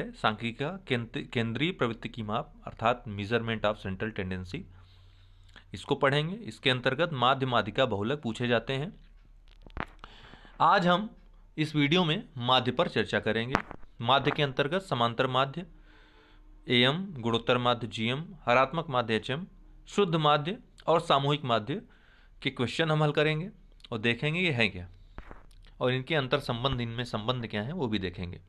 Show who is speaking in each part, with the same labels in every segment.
Speaker 1: है सांख्यिकी का केंद्रीय प्रवृत्ति की माप अर्थात मेजरमेंट ऑफ सेंट्रल टेंडेंसी इसको पढ़ेंगे इसके अंतर्गत माध्य माध्यिका बहुलक पूछे जाते हैं आज हम इस वीडियो में माध्य पर चर्चा करेंगे माध्य के अंतर्गत समांतर माध्य एम गुणोत्तर माध्य जीएम हरात्मक माध्य एचएम शुद्ध माध्य और सामूहिक माध्य के क्वेश्चन हम हल करेंगे और देखेंगे ये है क्या और इनके अंतर संबंध इनमें संबंध क्या है वो भी देखेंगे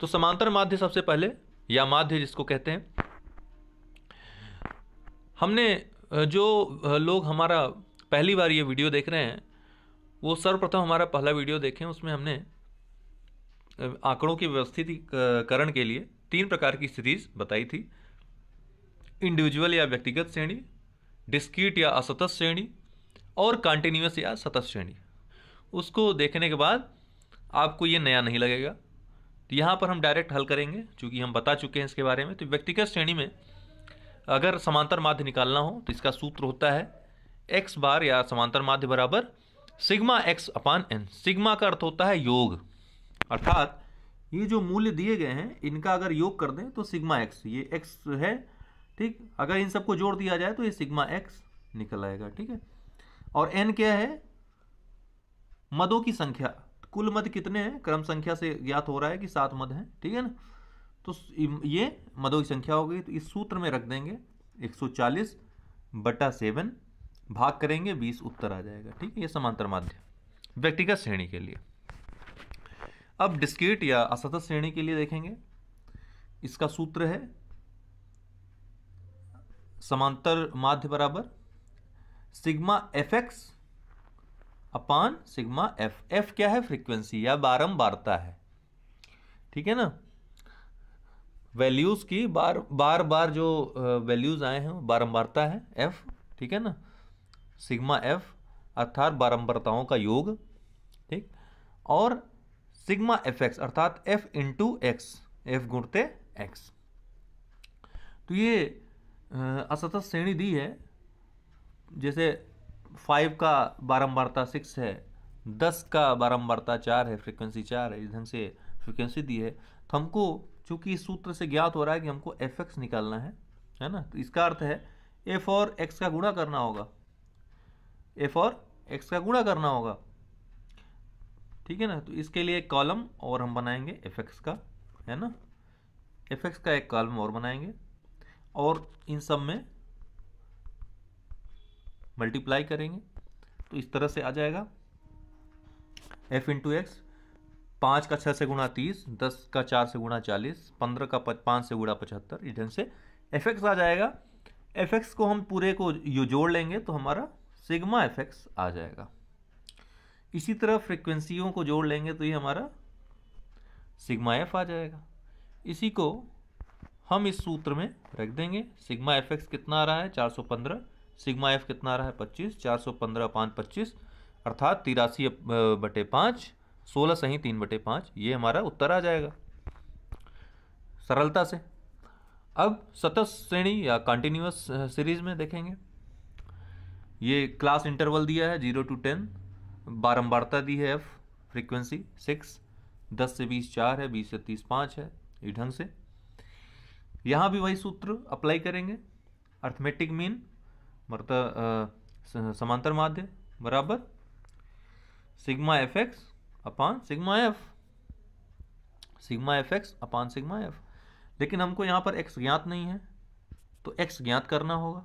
Speaker 1: तो समांतर माध्य सबसे पहले या माध्य जिसको कहते हैं हमने जो लोग हमारा पहली बार ये वीडियो देख रहे हैं वो सर्वप्रथम हमारा पहला वीडियो देखें उसमें हमने आंकड़ों की व्यवस्थितीकरण के लिए तीन प्रकार की सीरीज बताई थी इंडिविजुअल या व्यक्तिगत श्रेणी डिस्क्रीट या असतत श्रेणी और कंटिन्यूस या सतत श्रेणी उसको देखने के बाद आपको ये नया नहीं लगेगा तो यहाँ पर हम डायरेक्ट हल करेंगे चूँकि हम बता चुके हैं इसके बारे में तो व्यक्तिगत श्रेणी में अगर समांतर माध्य निकालना हो तो इसका सूत्र होता है एक्स बार या समांतर माध्य बराबर sigma X upon N sigma का अर्थ होता है योग अर्थात ये जो मूल्य दिए गए हैं इनका अगर योग कर दें तो सिग्मा एक्स ये एक्स है ठीक अगर इन सबको जोड़ दिया जाए तो ये सिग्मा एक्स निकल आएगा ठीक है और एन क्या है मदों की संख्या कुल मध कितने हैं क्रम संख्या से ज्ञात हो रहा है कि सात मध हैं ठीक है ना तो ये मदों की संख्या हो गई तो इस सूत्र में रख देंगे 140 बटा सेवन भाग करेंगे 20 उत्तर आ जाएगा ठीक है ये समांतर माध्य व्यक्तिगत श्रेणी के लिए अब डिस्क्रीट या असतत श्रेणी के लिए देखेंगे इसका सूत्र है समांतर माध्य बराबर sigma F X upon sigma F F क्या है फ्रीक्वेंसी या बारंबारता है ठीक है ना वैल्यूज़ की बार बार बार जो वैल्यूज़ आए हैं बारंबारता है एफ ठीक है ना सिग्मा एफ अर्थात बारंबारताओं का योग ठीक और सिग्मा एफ एक्स अर्थात एफ इंटू एक्स एफ गुणते एक्स तो ये असतत श्रेणी दी है जैसे फाइव का बारम्बारता सिक्स है दस का बारम्बारता चार है फ्रीक्वेंसी चार है इस ढंग से फ्रीक्वेंसी दी है तो हमको चूंकि इस सूत्र से ज्ञात हो रहा है कि हमको एफ एक्स निकालना है है ना तो इसका अर्थ है एफ और एक्स का गुणा करना होगा एफ और एक्स का गुणा करना होगा ठीक है ना तो इसके लिए एक कॉलम और हम बनाएंगे एफ एक्स का है ना एफ एक्स का एक कॉलम और बनाएंगे और इन सब में मल्टीप्लाई करेंगे तो इस तरह से आ जाएगा एफ इंटू एक्स पाँच का छः से गुणा तीस दस का चार से गुणा चालीस पंद्रह का पाँच से गुणा पचहत्तर इस ढंग से एफ एक्स आ जाएगा एफ एक्स को हम पूरे को यू जोड़ लेंगे तो हमारा सिग्मा एफ एक्स आ जाएगा इसी तरह फ्रिक्वेंसियों को जोड़ लेंगे तो ये हमारा सिग्मा एफ आ जाएगा इसी को हम इस सूत्र में रख देंगे सिग्मा एफ एक्स कितना आ रहा है पंद्रह सिग्मा एफ कितना आ रहा है पच्चीस चार सौ पंद्रह पाँच पच्चीस अर्थात तिरासी बटे पाँच सोलह सही तीन बटे पाँच ये हमारा उत्तर आ जाएगा सरलता से अब सतत श्रेणी या कंटिन्यूस सीरीज में देखेंगे ये क्लास इंटरवल दिया है जीरो टू टेन बारम्बारता दी है एफ फ्रीक्वेंसी सिक्स दस से बीस चार है बीस से तीस पाँच है ये ढंग से यहाँ भी वही सूत्र अप्लाई करेंगे अर्थमेटिक मीन मत समांतर माध्य बराबर sigma F X upon sigma F sigma F X upon sigma F लेकिन हमको यहाँ पर एक्स ज्ञात नहीं है तो एक्स ज्ञात करना होगा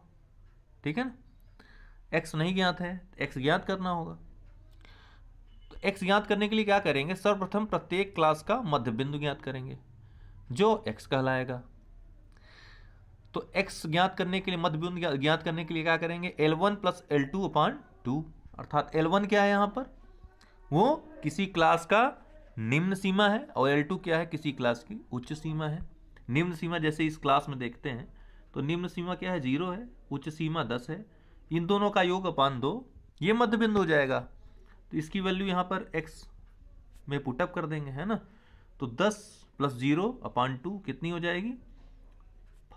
Speaker 1: ठीक है ना एक्स नहीं ज्ञात है तो एक्स ज्ञात करना होगा तो एक्स ज्ञात करने के लिए क्या करेंगे सर्वप्रथम प्रत्येक क्लास का मध्य बिंदु ज्ञात करेंगे जो एक्स कहलाएगा तो x ज्ञात करने के लिए मध्य ज्ञात करने के लिए क्या करेंगे L one plus L two upon two अर्थात एल वन क्या है यहाँ पर वो किसी क्लास का निम्न सीमा है और एल टू क्या है किसी क्लास की उच्च सीमा है निम्न सीमा जैसे इस क्लास में देखते हैं तो निम्न सीमा क्या है जीरो है उच्च सीमा दस है इन दोनों का योग अपान दो ये मध्य बिंदु हो जाएगा तो इसकी वैल्यू यहाँ पर एक्स में पुटअप कर देंगे है ना तो दस प्लस जीरो अपान टू कितनी हो जाएगी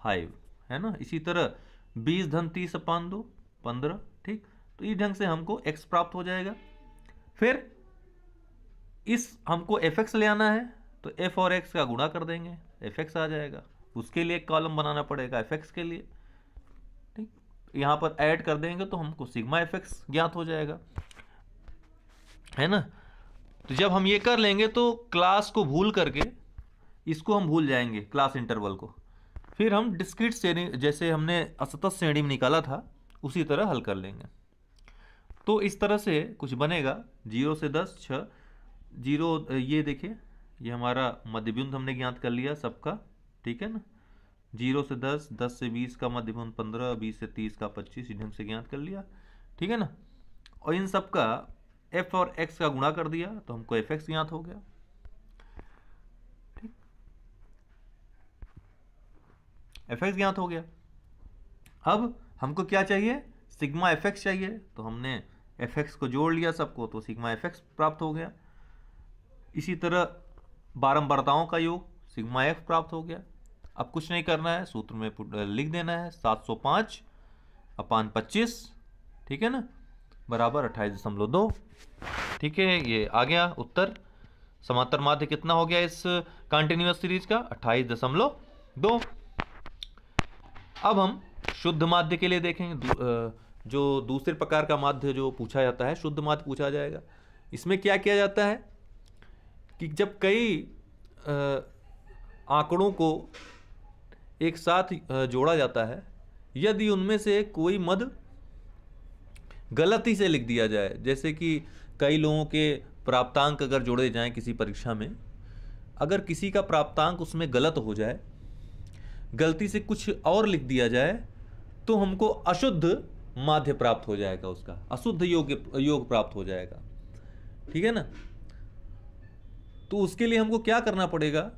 Speaker 1: फाइव है ना इसी तरह बीस धन तीस अपान दो पंद्रह ठीक तो इस ढंग से हमको एक्स प्राप्त हो जाएगा फिर इस हमको एफ एक्स ले आना है तो एफ और एक्स का गुणा कर देंगे एफ एक्स आ जाएगा उसके लिए कॉलम बनाना पड़ेगा एफ एक्स के लिए ठीक यहाँ पर ऐड कर देंगे तो हमको सिग्मा एफ एक्स ज्ञात हो जाएगा है ना तो जब हम ये कर लेंगे तो क्लास को भूल करके इसको हम भूल जाएंगे क्लास इंटरवल को फिर हम डिस्क्रीट श्रेणी जैसे हमने असतत श्रेणी में निकाला था उसी तरह हल कर लेंगे तो इस तरह से कुछ बनेगा जीरो से दस छः जीरो ये देखिए ये हमारा मध्यबिंद हमने ज्ञात कर लिया सबका ठीक है ना जीरो से दस दस से बीस का मध्यबिंद पंद्रह बीस से तीस का पच्चीस ढंग से ज्ञात कर लिया ठीक है ना और इन सबका एफ और एक्स का गुणा कर दिया तो हमको एफ एक्स ज्ञात हो गया एफ एक्स ज्ञात हो गया अब हमको क्या चाहिए सिग्मा एफ एक्स चाहिए तो हमने एफ एक्स को जोड़ लिया सबको तो सिग्मा एफ एक्स प्राप्त हो गया इसी तरह बारंबारताओं का योग सिग्मा एफ प्राप्त हो गया अब कुछ नहीं करना है सूत्र में लिख देना है सात सौ पाँच अपान पच्चीस ठीक है ना बराबर अट्ठाईस दशमलव दो ठीक है ये आ गया उत्तर समांतर माध्य कितना हो गया इस कॉन्टिन्यूस सीरीज का अट्ठाईस दशमलव दो अब हम शुद्ध माध्य के लिए देखेंगे जो दूसरे प्रकार का माध्य जो पूछा जाता है शुद्ध माध्य पूछा जाएगा इसमें क्या किया जाता है कि जब कई आंकड़ों को एक साथ जोड़ा जाता है यदि उनमें से कोई मद गलती से लिख दिया जाए जैसे कि कई लोगों के प्राप्तांक अगर जोड़े जाएं किसी परीक्षा में अगर किसी का प्राप्तांक उसमें गलत हो जाए गलती से कुछ और लिख दिया जाए तो हमको अशुद्ध माध्य प्राप्त हो जाएगा उसका अशुद्ध योग योग प्राप्त हो जाएगा ठीक है ना तो उसके लिए हमको क्या करना पड़ेगा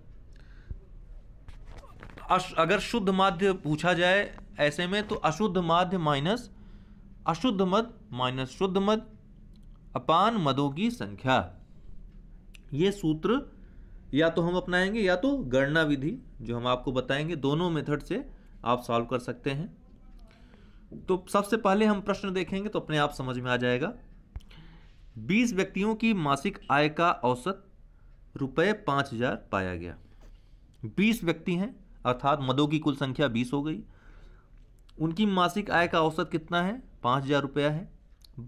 Speaker 1: अगर शुद्ध माध्य पूछा जाए ऐसे में तो अशुद्ध माध्य माइनस अशुद्ध मद माइनस शुद्ध मद अपान मदों की संख्या ये सूत्र या तो हम अपनाएंगे या तो गणना विधि जो हम आपको बताएंगे दोनों मेथड से आप सॉल्व कर सकते हैं तो सबसे पहले हम प्रश्न देखेंगे तो अपने आप समझ में आ जाएगा 20 व्यक्तियों की मासिक आय का औसत रुपये पाँच हजार पाया गया 20 व्यक्ति हैं अर्थात मदों की कुल संख्या 20 हो गई उनकी मासिक आय का औसत कितना है पाँच हजार रुपया है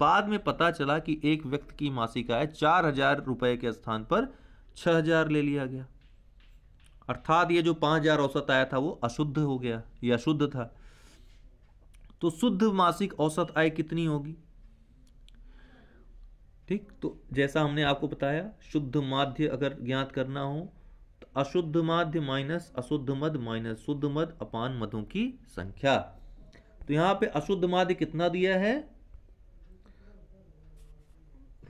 Speaker 1: बाद में पता चला कि एक व्यक्ति की मासिक आय चार हजार रुपये के स्थान पर छः हजार ले लिया गया अर्थात ये जो पाँच हजार औसत आया था वो अशुद्ध हो गया ये अशुद्ध था तो शुद्ध मासिक औसत आय कितनी होगी ठीक तो जैसा हमने आपको बताया शुद्ध माध्य अगर ज्ञात करना हो तो अशुद्ध माध्य माइनस अशुद्ध मध माइनस शुद्ध मध अपान मधों की संख्या तो यहां पे अशुद्ध माध्य कितना दिया है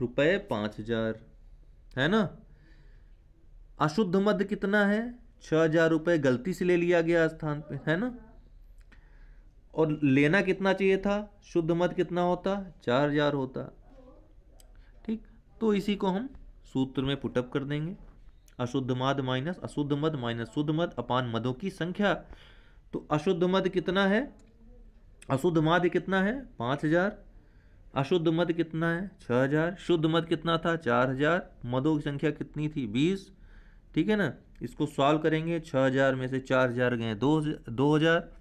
Speaker 1: रुपये पांच हजार है ना अशुद्ध मध्य कितना है छह हजार रुपये गलती से ले लिया गया स्थान पे है ना और लेना कितना चाहिए था शुद्ध मत कितना होता चार हजार होता ठीक तो इसी को हम सूत्र में पुटअप कर देंगे अशुद्ध मध माइनस अशुद्ध मध माइनस शुद्ध मध अपान मदों की संख्या तो अशुद्ध मध कितना है अशुद्ध माध कितना है पाँच हजार अशुद्ध मध कितना है छः हजार शुद्ध मध कितना था चार हजार मदों की संख्या कितनी थी बीस ठीक है ना इसको सॉल्व करेंगे छः हज़ार में से चार हज़ार गए दो दो हज़ार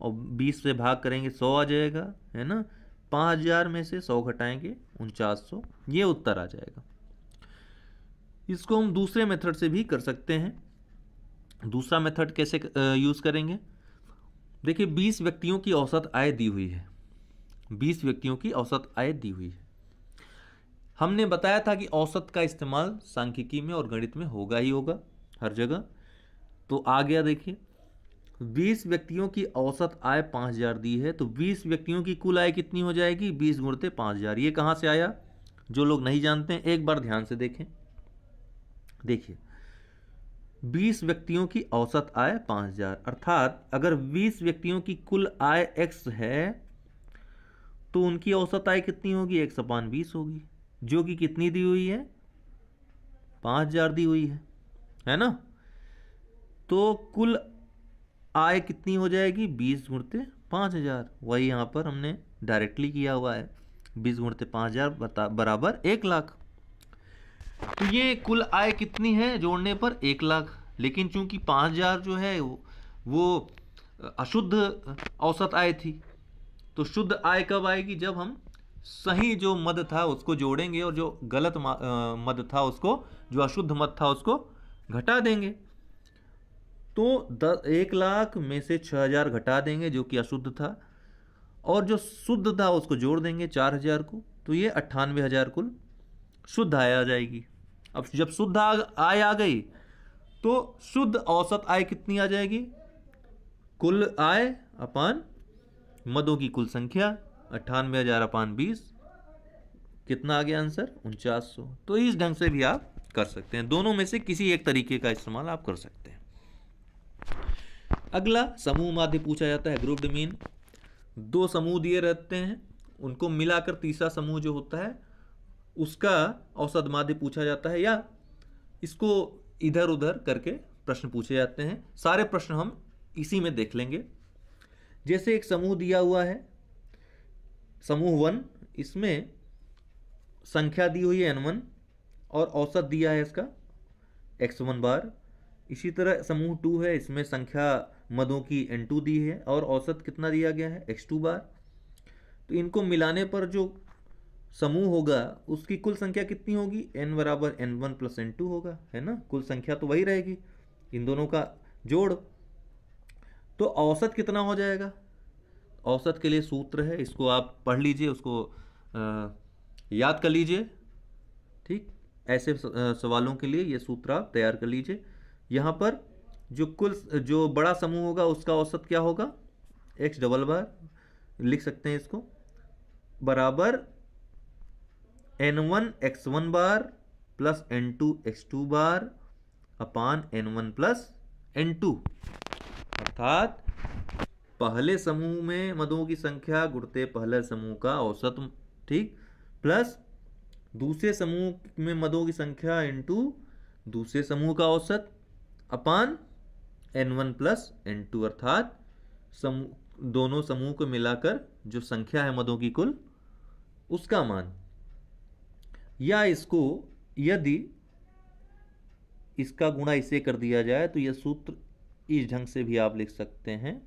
Speaker 1: और बीस से भाग करेंगे सौ आ जाएगा है ना पाँच हज़ार में से सौ घटाएंगे उनचास सौ ये उत्तर आ जाएगा इसको हम दूसरे मेथड से भी कर सकते हैं दूसरा मेथड कैसे यूज़ करेंगे देखिए बीस व्यक्तियों की औसत आय दी हुई है बीस व्यक्तियों की औसत आय दी हुई है हमने बताया था कि औसत का इस्तेमाल सांख्यिकी में और गणित में होगा ही होगा हर जगह तो आ गया देखिए बीस व्यक्तियों की औसत आय पाँच हज़ार दी है तो बीस व्यक्तियों की कुल आय कितनी हो जाएगी बीस गुणते पाँच हज़ार ये कहाँ से आया जो लोग नहीं जानते हैं एक बार ध्यान से देखें देखिए बीस व्यक्तियों की औसत आय पाँच हज़ार अर्थात अगर बीस व्यक्तियों की कुल आय एक्स है तो उनकी औसत आय कितनी होगी एक सपान बीस होगी जो कि कितनी दी हुई है पाँच हजार दी हुई है है ना तो कुल आय कितनी हो जाएगी बीस गुणते पाँच हजार वही यहाँ पर हमने डायरेक्टली किया हुआ है बीस गुणते पाँच हजार बराबर एक लाख तो ये कुल आय कितनी है जोड़ने पर एक लाख लेकिन चूंकि पाँच हजार जो है वो अशुद्ध औसत आय थी तो शुद्ध आय कब आएगी जब हम सही जो मद था उसको जोड़ेंगे और जो गलत मद था उसको जो अशुद्ध मद था उसको घटा देंगे तो दस एक लाख में से छः हज़ार घटा देंगे जो कि अशुद्ध था और जो शुद्ध था उसको जोड़ देंगे चार हज़ार को तो ये अट्ठानवे हज़ार कुल शुद्ध आय आ जाएगी अब जब शुद्ध आय आ गई तो शुद्ध औसत आय कितनी आ जाएगी कुल आय अपान मदों की कुल संख्या अट्ठानवे हज़ार अपान बीस कितना आ गया आंसर उनचास सौ तो इस ढंग से भी आप कर सकते हैं दोनों में से किसी एक तरीके का इस्तेमाल आप कर सकते हैं अगला समूह माध्य पूछा जाता है ग्रुप डिमीन दो समूह दिए रहते हैं उनको मिलाकर तीसरा समूह जो होता है उसका औसत माध्य पूछा जाता है या इसको इधर उधर करके प्रश्न पूछे जाते हैं सारे प्रश्न हम इसी में देख लेंगे जैसे एक समूह दिया हुआ है समूह वन इसमें संख्या दी हुई है एन वन और औसत दिया है इसका एक्स वन बार इसी तरह समूह टू है इसमें संख्या मदों की एन टू दी है और औसत कितना दिया गया है एक्स टू बार तो इनको मिलाने पर जो समूह होगा उसकी कुल संख्या कितनी होगी एन बराबर N one plus N two होगा है ना कुल संख्या तो वही रहेगी इन दोनों का जोड़ तो औसत कितना हो जाएगा औसत के लिए सूत्र है इसको आप पढ़ लीजिए उसको आ, याद कर लीजिए ठीक ऐसे सवालों के लिए ये सूत्र आप तैयार कर लीजिए यहाँ पर जो कुल जो बड़ा समूह होगा उसका औसत क्या होगा एक्स डबल बार लिख सकते हैं इसको बराबर N one x one bar plus N two x two bar upon n one plus N two अर्थात पहले समूह में मधुओं की संख्या गुड़ते पहले समूह का औसत ठीक प्लस दूसरे समूह में मधुओं की संख्या इंटू दूसरे समूह का औसत upon n one plus N two अर्थात समूह दोनों समूह को मिलाकर जो संख्या है मधुओं की कुल उसका मान या इसको यदि इसका गुणा इसे कर दिया जाए तो यह सूत्र इस ढंग से भी आप लिख सकते हैं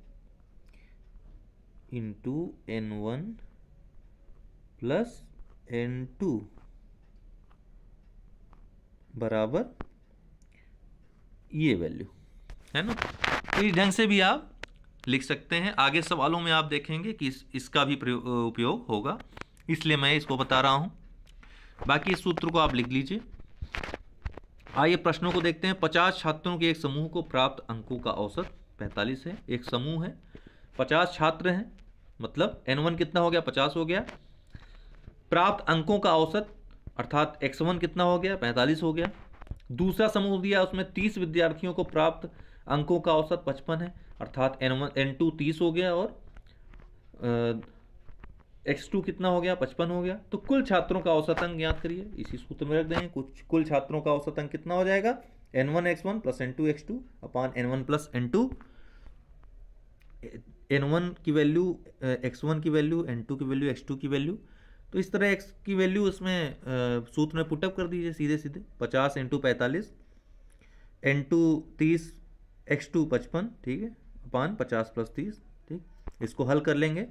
Speaker 1: into n one plus N two बराबर ये वैल्यू है ना तो इस ढंग से भी आप लिख सकते हैं आगे सवालों में आप देखेंगे कि इस, इसका भी उपयोग होगा इसलिए मैं इसको बता रहा हूं बाकी इस सूत्र को आप लिख लीजिए आइए प्रश्नों को देखते हैं पचास छात्रों के एक समूह को प्राप्त अंकों का औसत पैंतालीस है एक समूह है पचास छात्र हैं मतलब एन वन कितना हो गया पचास हो गया प्राप्त अंकों का औसत अर्थात एक्स वन कितना हो गया पैंतालीस हो गया दूसरा समूह दिया उसमें तीस विद्यार्थियों को प्राप्त अंकों का औसत पचपन है अर्थात एन वन एन टू तीस हो गया और एक्स टू कितना हो गया पचपन हो गया तो कुल छात्रों का औसत अंक ज्ञात करिए इसी सूत्र में रख देंगे कुछ कुल छात्रों का औसत अंक कितना हो जाएगा n one x one plus N two x two upon n one plus N two n one की वैल्यू एक्स वन की वैल्यू एन टू की वैल्यू एक्स टू की वैल्यू तो इस तरह एक्स की वैल्यू उसमें सूत्र में पुटअप कर दीजिए सीधे सीधे पचास इंटू पैंतालीस एन टू तीस एक्स टू पचपन ठीक है अपान पचास प्लस तीस ठीक इसको हल कर लेंगे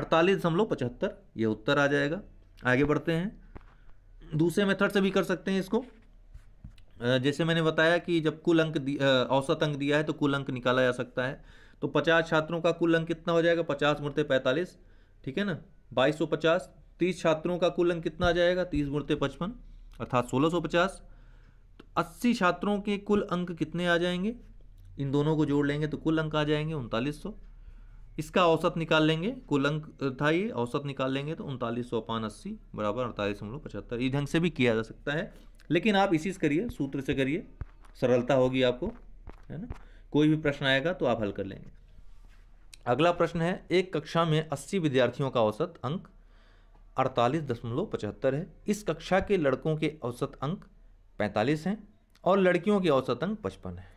Speaker 1: अड़तालीस दशमलव पचहत्तर ये उत्तर आ जाएगा आगे बढ़ते हैं दूसरे मेथड से भी कर सकते हैं इसको जैसे मैंने बताया कि जब कुल अंक औसत अंक दिया है तो कुल अंक निकाला जा सकता है तो पचास छात्रों का कुल अंक कितना हो जाएगा पचास मुड़ते पैंतालीस ठीक है ना बाईस सौ पचास तीस छात्रों का कुल अंक कितना आ जाएगा तीस मुड़ते पचपन अर्थात सोलह सौ पचास तो अस्सी छात्रों के कुल अंक कितने आ जाएंगे इन दोनों को जोड़ लेंगे तो कुल अंक आ जाएंगे उनतालीस सौ इसका औसत निकाल लेंगे कुल अंक था ये औसत निकाल लेंगे तो उनतालीस सौ पान अस्सी बराबर अड़तालीस हम लोग पचहत्तर इस ढंग से भी किया जा सकता है लेकिन आप इसी से करिए सूत्र से करिए सरलता होगी आपको है ना कोई भी प्रश्न आएगा तो आप हल कर लेंगे अगला प्रश्न है एक कक्षा में 80 विद्यार्थियों का औसत अंक अड़तालीस दशमलव पचहत्तर है इस कक्षा के लड़कों के औसत अंक पैंतालीस हैं और लड़कियों के औसत अंक पचपन है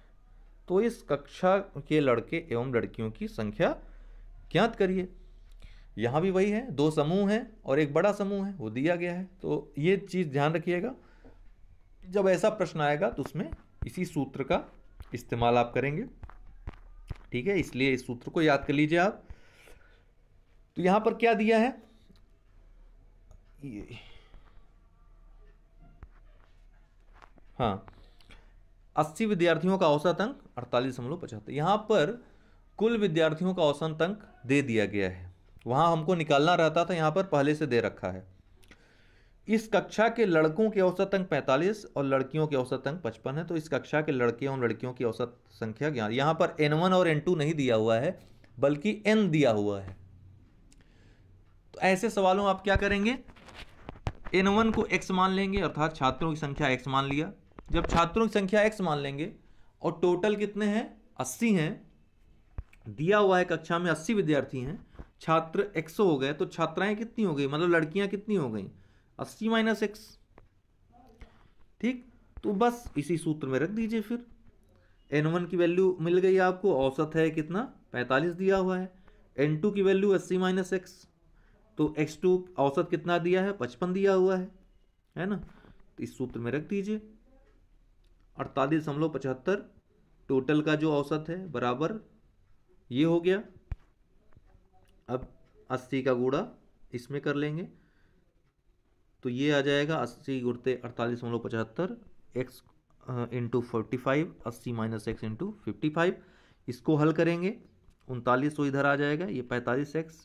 Speaker 1: तो इस कक्षा के लड़के एवं लड़कियों की संख्या ज्ञात करिए यहाँ भी वही है दो समूह हैं और एक बड़ा समूह है वो दिया गया है तो ये चीज़ ध्यान रखिएगा जब ऐसा प्रश्न आएगा तो उसमें इसी सूत्र का इस्तेमाल आप करेंगे ठीक है इसलिए इस सूत्र को याद कर लीजिए आप तो यहां पर क्या दिया है ये हाँ अस्सी विद्यार्थियों का औसत अंक अड़तालीस दशमलव पचहत्तर यहां पर कुल विद्यार्थियों का औसत अंक दे दिया गया है वहां हमको निकालना रहता था यहां पर पहले से दे रखा है इस कक्षा के लड़कों के औसत अंक 45 और लड़कियों के औसत अंक 55 है तो इस कक्षा के लड़के और लड़कियों की औसत संख्या ज्ञान यहां पर वन और एन टू नहीं दिया हुआ है बल्कि एन दिया हुआ है तो ऐसे सवालों आप क्या करेंगे एन वन को एक्स मान लेंगे अर्थात छात्रों की संख्या एक्स मान लिया जब छात्रों की संख्या एक्स मान लेंगे और टोटल कितने हैं अस्सी हैं दिया हुआ है कक्षा में अस्सी विद्यार्थी हैं छात्र एक्सो हो गए तो छात्राएं कितनी हो गई मतलब लड़कियां कितनी हो गई अस्सी माइनस एक्स ठीक तो बस इसी सूत्र में रख दीजिए फिर एन वन की वैल्यू मिल गई आपको औसत है कितना पैंतालीस दिया हुआ है एन टू की वैल्यू अस्सी माइनस एक्स तो एक्स टू औसत कितना दिया है पचपन दिया हुआ है है ना तो इस सूत्र में रख दीजिए अड़तालीस दशमलव पचहत्तर टोटल का जो औसत है बराबर ये हो गया अब अस्सी का गुड़ा इसमें कर लेंगे तो ये आ जाएगा अस्सी गुड़ते अड़तालीस दशमलव पचहत्तर एक्स इंटू फोर्टी फाइव अस्सी minus x into fifty five इसको हल करेंगे उनतालीस सौ इधर आ जाएगा ये पैंतालीस एक्स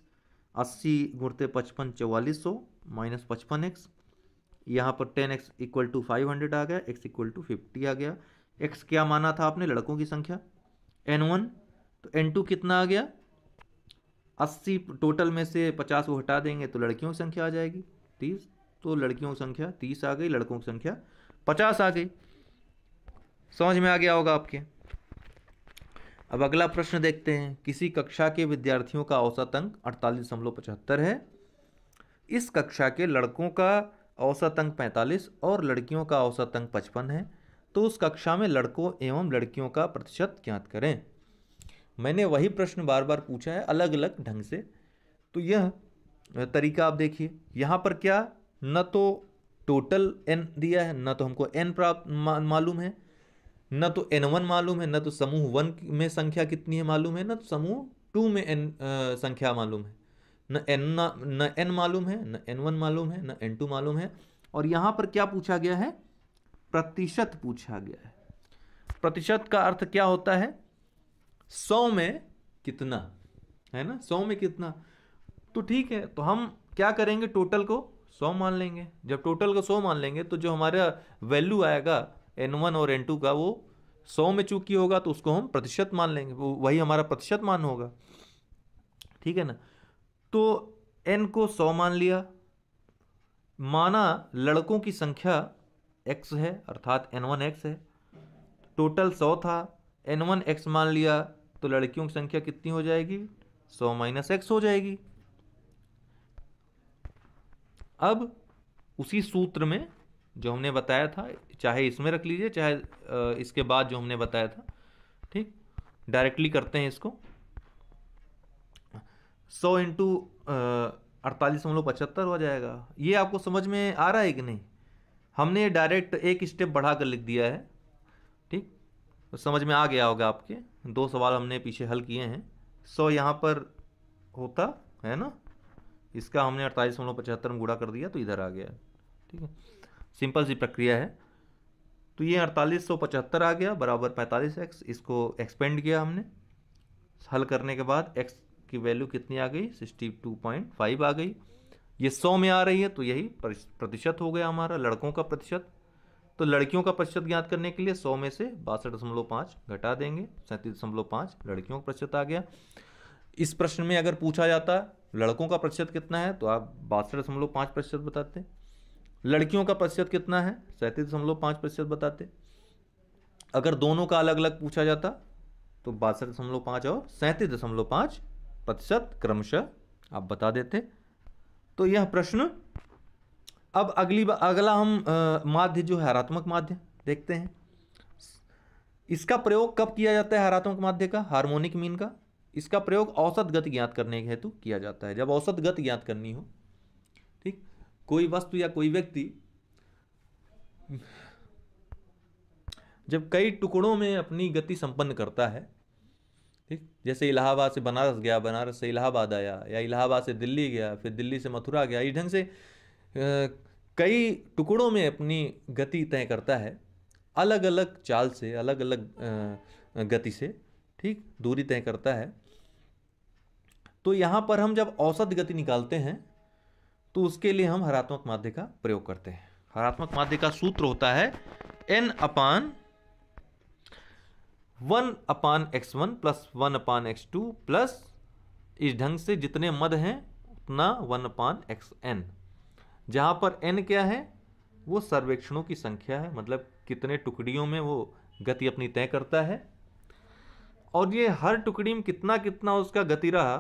Speaker 1: अस्सी गुड़ते पचपन चौवालीस सौ माइनस पचपन एक्स यहाँ पर ten x equal to five hundred आ गया एक्स इक्वल टू फिफ्टी आ गया एक्स क्या माना था आपने लड़कों की संख्या एन वन तो एन टू कितना आ गया अस्सी टोटल में से पचास को हटा देंगे तो लड़कियों की संख्या आ जाएगी तीस तो लड़कियों की संख्या तीस आ गई लड़कों की संख्या पचास आ गई समझ में आ गया होगा आपके अब अगला प्रश्न देखते हैं किसी कक्षा के विद्यार्थियों का औसत अंक अड़तालीस दशमलव पचहत्तर है इस कक्षा के लड़कों का औसत अंक पैंतालीस और लड़कियों का औसत अंक पचपन है तो उस कक्षा में लड़कों एवं लड़कियों का प्रतिशत ज्ञात करें मैंने वही प्रश्न बार बार पूछा है अलग अलग ढंग से तो यह तरीका आप देखिए यहाँ पर क्या न तो टोटल एन दिया है न तो हमको एन प्राप्त मालूम है न तो एन वन मालूम है न तो समूह वन में संख्या कितनी है मालूम है न तो समूह टू में एन आ, संख्या मालूम है न एन न एन मालूम है न एन वन मालूम है न एन टू मालूम है और यहाँ पर क्या पूछा गया है प्रतिशत पूछा गया है प्रतिशत का अर्थ क्या होता है सौ में कितना है ना सौ में कितना तो ठीक है तो हम क्या करेंगे टोटल को सौ मान लेंगे जब टोटल का सौ मान लेंगे तो जो हमारा वैल्यू आएगा एन वन और एन टू का वो सौ में चूकी होगा तो उसको हम प्रतिशत मान लेंगे वही हमारा प्रतिशत मान होगा ठीक है ना तो एन को सौ मान लिया माना लड़कों की संख्या एक्स है अर्थात एन वन एक्स है टोटल सौ था एन वन एक्स मान लिया तो लड़कियों की संख्या कितनी हो जाएगी सौ माइनस एक्स हो जाएगी अब उसी सूत्र में जो हमने बताया था चाहे इसमें रख लीजिए चाहे इसके बाद जो हमने बताया था ठीक डायरेक्टली करते हैं इसको सौ इंटू अड़तालीस मतलब पचहत्तर हो जाएगा ये आपको समझ में आ रहा है कि नहीं हमने डायरेक्ट एक स्टेप बढ़ा कर लिख दिया है ठीक तो समझ में आ गया होगा आपके दो सवाल हमने पीछे हल किए हैं सौ यहाँ पर होता है ना इसका हमने अड़तालीस दशमलव पचहत्तर में गुड़ा कर दिया तो इधर आ गया ठीक है सिंपल सी प्रक्रिया है तो ये अड़तालीस सौ पचहत्तर आ गया बराबर पैंतालीस एक्स इसको एक्सपेंड किया हमने हल करने के बाद एक्स की वैल्यू कितनी आ गई सिक्सटी टू पॉइंट फाइव आ गई ये सौ में आ रही है तो यही प्रतिशत हो गया हमारा लड़कों का प्रतिशत तो लड़कियों का प्रतिशत ज्ञात करने के लिए सौ में से बासठ दशमलव पाँच घटा देंगे सैंतीस दशमलव पाँच लड़कियों का प्रतिशत आ गया इस प्रश्न में अगर पूछा जाता लड़कों का प्रतिशत कितना है तो आप बासठ दशमलव पाँच प्रतिशत बताते लड़कियों का प्रतिशत कितना है सैंतीस दशमलव पाँच प्रतिशत बताते अगर दोनों का अलग अलग पूछा जाता तो बासठ दशमलव पाँच और सैंतीस दशमलव पाँच प्रतिशत क्रमशः आप बता देते तो यह प्रश्न अब अगली अगला हम माध्य जो है हरात्मक माध्य देखते हैं इसका प्रयोग कब किया जाता है हरात्मक माध्य का हार्मोनिक मीन का इसका प्रयोग औसत गति ज्ञात करने के हेतु किया जाता है जब औसत गति ज्ञात करनी हो ठीक कोई वस्तु या कोई व्यक्ति जब कई टुकड़ों में अपनी गति संपन्न करता है ठीक जैसे इलाहाबाद से बनारस गया बनारस से इलाहाबाद आया या इलाहाबाद से दिल्ली गया फिर दिल्ली से मथुरा गया इस ढंग से कई टुकड़ों में अपनी गति तय करता है अलग अलग चाल से अलग अलग गति से ठीक दूरी तय करता है तो यहाँ पर हम जब औसत गति निकालते हैं तो उसके लिए हम हरात्मक माध्य का प्रयोग करते हैं हरात्मक माध्य का सूत्र होता है n upon one upon x one plus one upon x two plus इस ढंग से जितने मद हैं उतना वन अपान एक्स एन जहाँ पर एन क्या है वो सर्वेक्षणों की संख्या है मतलब कितने टुकड़ियों में वो गति अपनी तय करता है और ये हर टुकड़ी में कितना कितना उसका गति रहा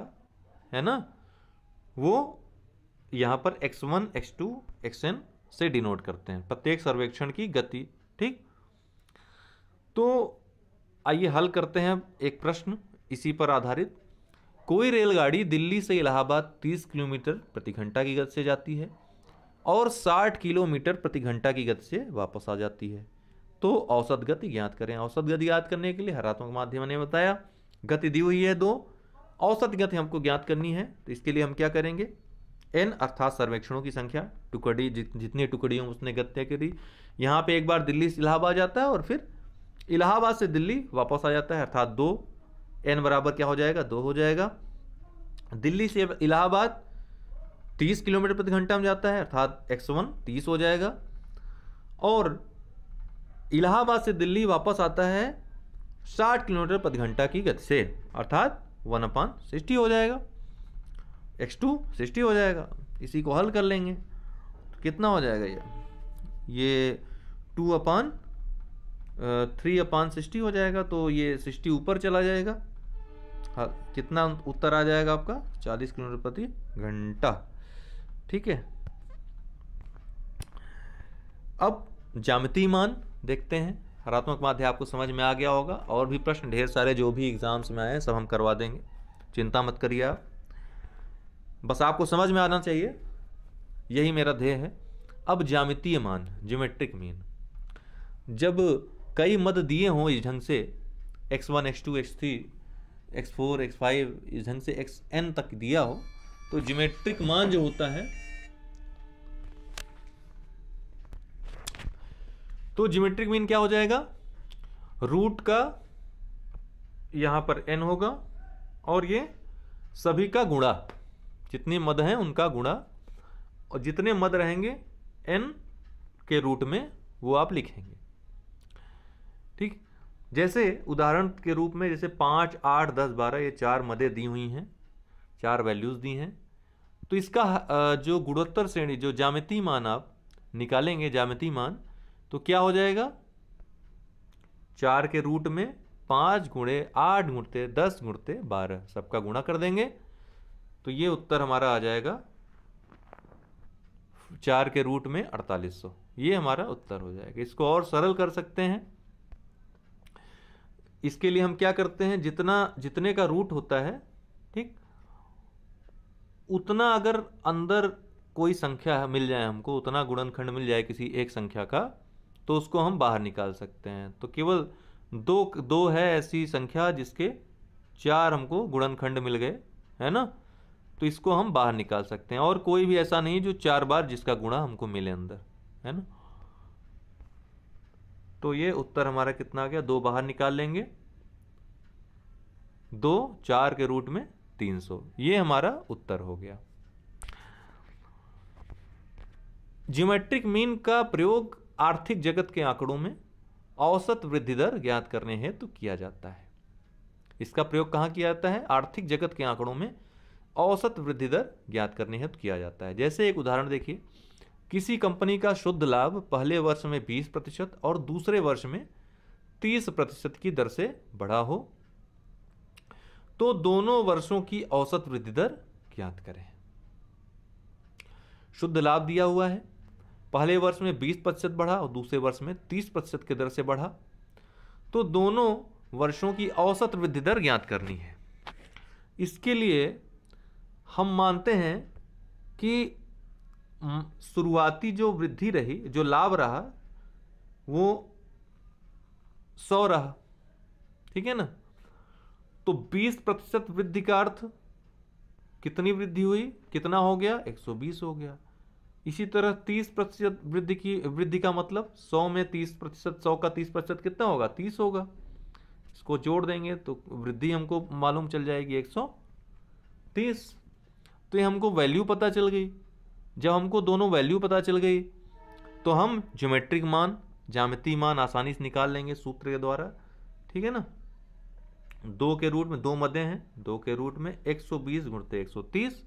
Speaker 1: है ना वो यहाँ पर x1, x2, xn से डिनोट करते हैं प्रत्येक सर्वेक्षण की गति ठीक तो आइए हल करते हैं एक प्रश्न इसी पर आधारित कोई रेलगाड़ी दिल्ली से इलाहाबाद 30 किलोमीटर प्रति घंटा की गति से जाती है और 60 किलोमीटर प्रति घंटा की गति से वापस आ जाती है तो औसत गति ज्ञात करें औसत गति ज्ञात करने के लिए हरात्मक माध्यम ने बताया गति दी हुई है दो औसत गति हमको ज्ञात करनी है तो इसके लिए हम क्या करेंगे एन अर्थात सर्वेक्षणों की संख्या टुकड़ी जित, जितनी टुकड़ियों उसने गत्या करी यहाँ पे एक बार दिल्ली से इलाहाबाद जाता है और फिर इलाहाबाद से दिल्ली वापस आ जाता है अर्थात दो एन बराबर क्या हो जाएगा दो हो जाएगा दिल्ली से इलाहाबाद तीस किलोमीटर प्रति घंटा में जाता है अर्थात एक्स वन तीस हो जाएगा और इलाहाबाद से दिल्ली वापस आता है साठ किलोमीटर प्रति घंटा की गति से अर्थात वन अपान सिक्सटी हो जाएगा एक्स टू सिक्सटी हो जाएगा इसी को हल कर लेंगे तो कितना हो जाएगा ये ये two upon three upon sixty हो जाएगा तो ये सिक्सटी ऊपर चला जाएगा हाँ कितना उत्तर आ जाएगा आपका चालीस किलोमीटर प्रति घंटा ठीक है अब जामती मान देखते हैं सकारात्मक माध्यम आपको समझ में आ गया होगा और भी प्रश्न ढेर सारे जो भी एग्ज़ाम्स में आए सब हम करवा देंगे चिंता मत करिए आप बस आपको समझ में आना चाहिए यही मेरा ध्येय है अब ज्यामितीय मान ज्योमेट्रिक मीन जब कई मद दिए हों इस ढंग से x one x two x three x four x five इस ढंग से एक्स एन तक दिया हो तो ज्योमेट्रिक मान जो होता है तो जिमेट्रिक मीन क्या हो जाएगा रूट का यहाँ पर एन होगा और ये सभी का गुणा जितने मद हैं उनका गुणा और जितने मद रहेंगे एन के रूट में वो आप लिखेंगे ठीक जैसे उदाहरण के रूप में जैसे पाँच आठ दस बारह ये चार मदें दी हुई हैं चार वैल्यूज़ दी हैं तो इसका जो गुणोत्तर श्रेणी जो जामिति मान आप निकालेंगे जामिति मान तो क्या हो जाएगा चार के रूट में पांच गुणे आठ गुणते दस गुणते बारह सबका गुणा कर देंगे तो ये उत्तर हमारा आ जाएगा चार के रूट में अड़तालीस सौ ये हमारा उत्तर हो जाएगा इसको और सरल कर सकते हैं इसके लिए हम क्या करते हैं जितना जितने का रूट होता है ठीक उतना अगर अंदर कोई संख्या मिल जाए हमको उतना गुणनखंड मिल जाए किसी एक संख्या का तो उसको हम बाहर निकाल सकते हैं तो केवल दो दो है ऐसी संख्या जिसके चार हमको गुणनखंड मिल गए है ना तो इसको हम बाहर निकाल सकते हैं और कोई भी ऐसा नहीं जो चार बार जिसका गुणा हमको मिले अंदर है ना तो ये उत्तर हमारा कितना आ गया दो बाहर निकाल लेंगे दो चार के रूट में तीन सौ ये हमारा उत्तर हो गया ज्योमेट्रिक मीन का प्रयोग आर्थिक जगत के आंकड़ों में औसत वृद्धि दर ज्ञात करने हेतु तो किया जाता है इसका प्रयोग कहाँ किया जाता है आर्थिक जगत के आंकड़ों में औसत वृद्धि दर ज्ञात करने हेतु तो किया जाता है जैसे एक उदाहरण देखिए किसी कंपनी का शुद्ध लाभ पहले वर्ष में 20 प्रतिशत और दूसरे वर्ष में 30 प्रतिशत की दर से बढ़ा हो तो दोनों वर्षों की औसत वृद्धि दर ज्ञात करें शुद्ध लाभ दिया हुआ है पहले वर्ष में 20 प्रतिशत बढ़ा और दूसरे वर्ष में 30 प्रतिशत की दर से बढ़ा तो दोनों वर्षों की औसत वृद्धि दर ज्ञात करनी है इसके लिए हम मानते हैं कि शुरुआती जो वृद्धि रही जो लाभ रहा वो सौ रहा ठीक है ना तो 20 प्रतिशत वृद्धि का अर्थ कितनी वृद्धि हुई कितना हो गया 120 हो गया इसी तरह तीस प्रतिशत वृद्धि की वृद्धि का मतलब सौ में तीस प्रतिशत सौ का तीस प्रतिशत कितना होगा तीस होगा इसको जोड़ देंगे तो वृद्धि हमको मालूम चल जाएगी एक सौ तीस तो ये हमको वैल्यू पता चल गई जब हमको दोनों वैल्यू पता चल गई तो हम ज्योमेट्रिक मान जामती मान आसानी से निकाल लेंगे सूत्र के द्वारा ठीक है ना दो के रूट में दो मदे हैं दो के रूट में 120 सौ बीस गुणते एक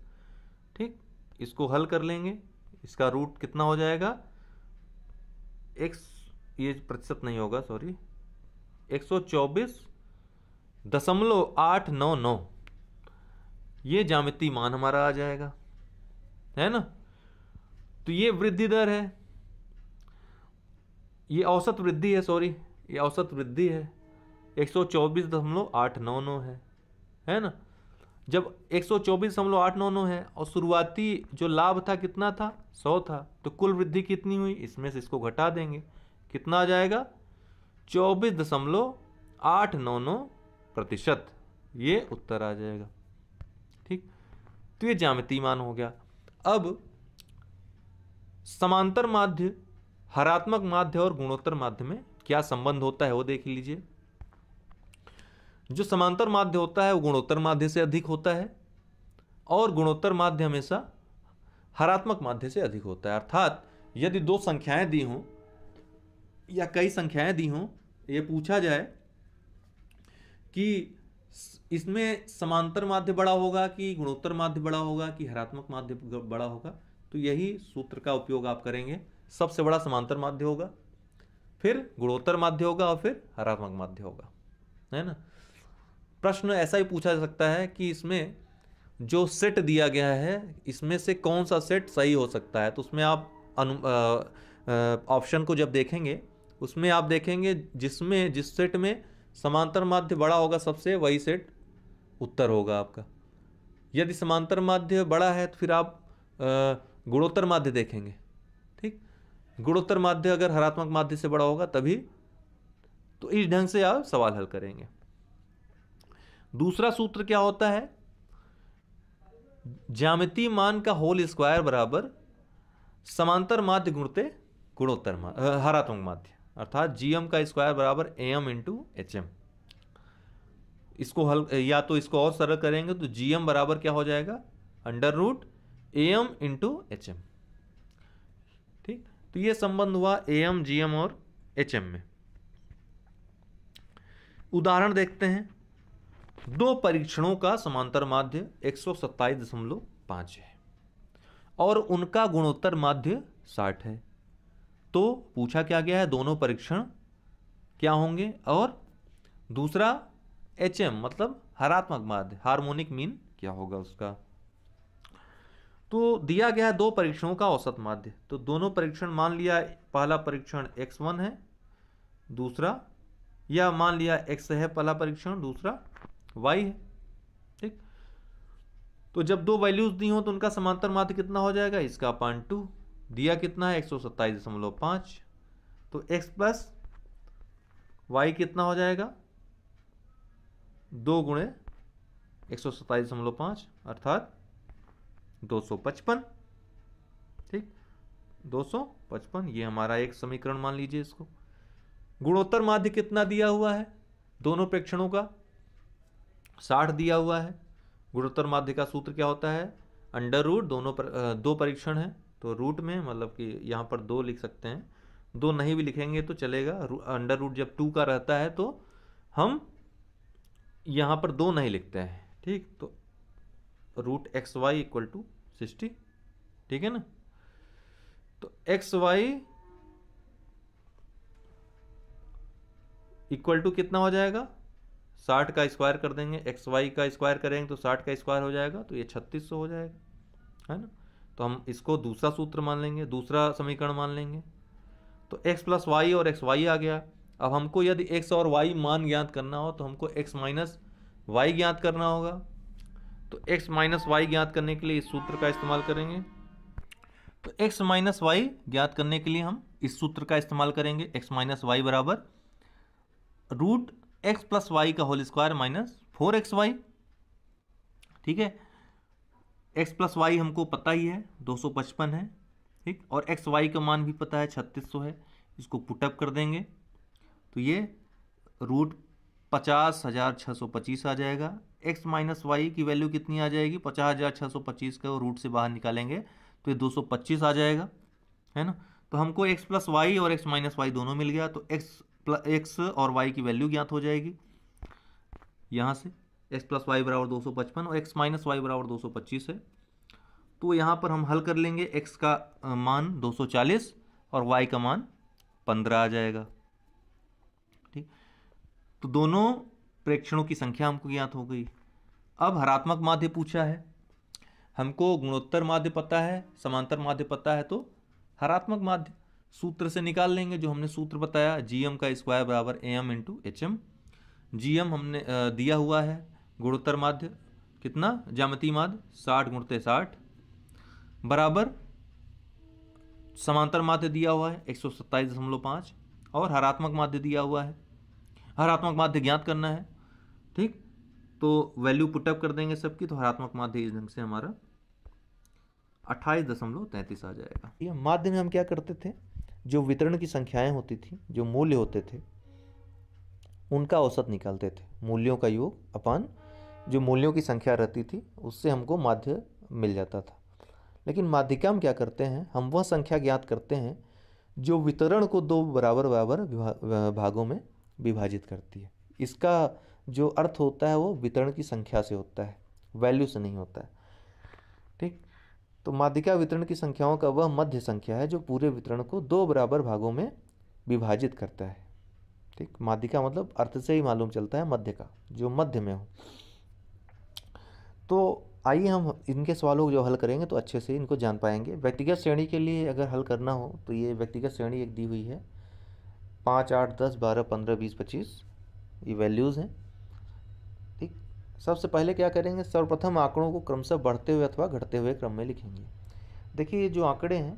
Speaker 1: ठीक इसको हल कर लेंगे इसका रूट कितना हो जाएगा एक्स ये प्रतिशत नहीं होगा सॉरी एक सौ चौबीस दशमलव आठ नौ नौ ये जामिति मान हमारा आ जाएगा है ना तो ये वृद्धि दर है ये औसत वृद्धि है सॉरी ये औसत वृद्धि है एक सौ चौबीस दशमलव आठ नौ नौ है है ना जब एक सौ चौबीस है और शुरुआती जो लाभ था कितना था सौ था तो कुल वृद्धि कितनी हुई इसमें से इसको घटा देंगे कितना आ जाएगा चौबीस दशमलव आठ नौ नौ प्रतिशत ये उत्तर आ जाएगा ठीक तो ये जामिती मान हो गया अब समांतर माध्य हरात्मक माध्य और गुणोत्तर माध्य में क्या संबंध होता है वो देख लीजिए जो समांतर माध्य होता है वो गुणोत्तर माध्य से अधिक होता है और गुणोत्तर माध्य हमेशा हरात्मक माध्य से अधिक होता है अर्थात यदि दो संख्याएं दी हों या कई संख्याएं दी हों ये पूछा जाए कि इसमें समांतर माध्य बड़ा होगा कि गुणोत्तर माध्य बड़ा होगा कि हरात्मक माध्य बड़ा होगा तो यही सूत्र का उपयोग आप करेंगे सबसे बड़ा समांतर माध्य होगा फिर गुणोत्तर माध्य होगा और फिर हरात्मक माध्य होगा है ना प्रश्न ऐसा ही पूछा जा सकता है कि इसमें जो सेट दिया गया है इसमें से कौन सा सेट सही हो सकता है तो उसमें आप अनु ऑप्शन को जब देखेंगे उसमें आप देखेंगे जिसमें जिस सेट में समांतर माध्य बड़ा होगा सबसे वही सेट उत्तर होगा आपका यदि समांतर माध्य बड़ा है तो फिर आप गुणोत्तर माध्य देखेंगे ठीक गुणोत्तर माध्य अगर हरात्मक माध्य से बड़ा होगा तभी तो इस ढंग से आप सवाल हल करेंगे दूसरा सूत्र क्या होता है ज्यामिति मान का होल स्क्वायर बराबर समांतर माध्य गुणते गुणोत्तर हरात्मक माध्य अर्थात जीएम का स्क्वायर बराबर A M into H M इसको हल या तो इसको और सरल करेंगे तो जीएम बराबर क्या हो जाएगा under root A M into H M ठीक तो ये संबंध हुआ ए एम जीएम और एच hm एम में उदाहरण देखते हैं दो परीक्षणों का समांतर माध्य एक है और उनका गुणोत्तर माध्य 60 है तो पूछा क्या गया है दोनों परीक्षण क्या होंगे और दूसरा एच HM, मतलब हरात्मक माध्य हार्मोनिक मीन क्या होगा उसका तो दिया गया है दो परीक्षणों का औसत माध्य तो दोनों परीक्षण मान लिया पहला परीक्षण x1 है दूसरा या मान लिया x है पहला परीक्षण दूसरा वाई है ठीक तो जब दो वैल्यूज दी हो तो उनका समांतर माध्य कितना हो जाएगा इसका अपान टू दिया कितना है एक सौ सत्ताईस दशमलव पांच तो x प्लस वाई कितना हो जाएगा दो गुणे एक सौ सत्ताईस दशमलव पांच अर्थात दो सौ पचपन ठीक दो सौ पचपन ये हमारा एक समीकरण मान लीजिए इसको गुणोत्तर माध्य कितना दिया हुआ है दोनों प्रेक्षणों का साठ दिया हुआ है गुणोत्तर माध्य का सूत्र क्या होता है अंडर रूट दोनों पर दो परीक्षण है तो रूट में मतलब कि यहाँ पर दो लिख सकते हैं दो नहीं भी लिखेंगे तो चलेगा अंडर रूट जब टू का रहता है तो हम यहाँ पर दो नहीं लिखते हैं ठीक तो root x y equal to sixty ठीक है ना तो एक्स वाई इक्वल टू कितना हो जाएगा साठ का स्क्वायर कर देंगे एक्स वाई का स्क्वायर करेंगे तो साठ का स्क्वायर हो जाएगा तो ये छत्तीस सौ हो जाएगा है ना तो हम इसको दूसरा सूत्र मान लेंगे दूसरा समीकरण मान लेंगे तो x प्लस वाई और एक्स वाई आ गया अब हमको यदि x और y मान ज्ञात करना हो तो हमको x माइनस वाई ज्ञात करना होगा तो x माइनस वाई ज्ञात करने के लिए इस सूत्र का इस्तेमाल करेंगे तो x माइनस वाई ज्ञात करने के लिए हम इस सूत्र का इस्तेमाल करेंगे x माइनस वाई बराबर रूट एक्स प्लस वाई का whole square minus four x y ठीक है एक्स प्लस वाई हमको पता ही है 255 है ठीक और एक्स वाई का मान भी पता है 3600 है इसको पुटअप कर देंगे तो ये रूट पचास हज़ार छः सौ पच्चीस आ जाएगा एक्स माइनस वाई की वैल्यू कितनी आ जाएगी पचास हज़ार छः सौ पच्चीस का रूट से बाहर निकालेंगे तो ये दो सौ पच्चीस आ जाएगा है ना तो हमको एक्स प्लस वाई और एक्स माइनस वाई दोनों मिल गया तो एक्स एक्स और वाई की वैल्यू ज्ञात हो जाएगी यहाँ से एक्स प्लस वाई बराबर दो सौ पचपन और एक्स माइनस वाई बराबर दो सौ पच्चीस है तो यहाँ पर हम हल कर लेंगे एक्स का मान दो सौ चालीस और वाई का मान पंद्रह आ जाएगा ठीक तो दोनों प्रेक्षणों की संख्या हमको ज्ञात हो गई अब हरात्मक माध्य पूछा है हमको गुणोत्तर माध्य पता है समांतर माध्य पता है तो हरात्मक माध्य सूत्र से निकाल लेंगे जो हमने सूत्र बताया जी एम का स्क्वायर बराबर A M into H M G M हमने दिया हुआ है गुणोत्तर माध्य कितना जामती माध्य साठ गुणते साठ बराबर समांतर माध्य दिया हुआ है एक सौ सत्ताईस दशमलव पाँच और हरात्मक माध्य दिया हुआ है हरात्मक माध्य ज्ञात करना है ठीक तो वैल्यू पुटअप कर देंगे सबकी तो हरात्मक माध्य इस ढंग से हमारा अट्ठाईस दशमलव तैंतीस आ जाएगा ये माध्य में हम क्या करते थे जो वितरण की संख्याएं होती थी जो मूल्य होते थे उनका औसत निकालते थे मूल्यों का योग अपान जो मूल्यों की संख्या रहती थी उससे हमको माध्य मिल जाता था लेकिन माध्यिका हम क्या करते हैं हम वह संख्या ज्ञात करते हैं जो वितरण को दो बराबर बराबर भागों में विभाजित करती है इसका जो अर्थ होता है वो वितरण की संख्या से होता है वैल्यू से नहीं होता है ठीक तो माध्यिका वितरण की संख्याओं का वह मध्य संख्या है जो पूरे वितरण को दो बराबर भागों में विभाजित करता है ठीक माध्यिका मतलब अर्थ से ही मालूम चलता है मध्य का जो मध्य में हो तो आइए हम इनके सवालों को जो हल करेंगे तो अच्छे से इनको जान पाएंगे व्यक्तिगत श्रेणी के लिए अगर हल करना हो तो ये व्यक्तिगत श्रेणी एक दी हुई है पाँच आठ दस बारह पंद्रह बीस पच्चीस ये वैल्यूज़ हैं सबसे पहले क्या करेंगे सर्वप्रथम आंकड़ों को क्रमशः बढ़ते हुए अथवा घटते हुए क्रम में लिखेंगे देखिए ये जो आंकड़े हैं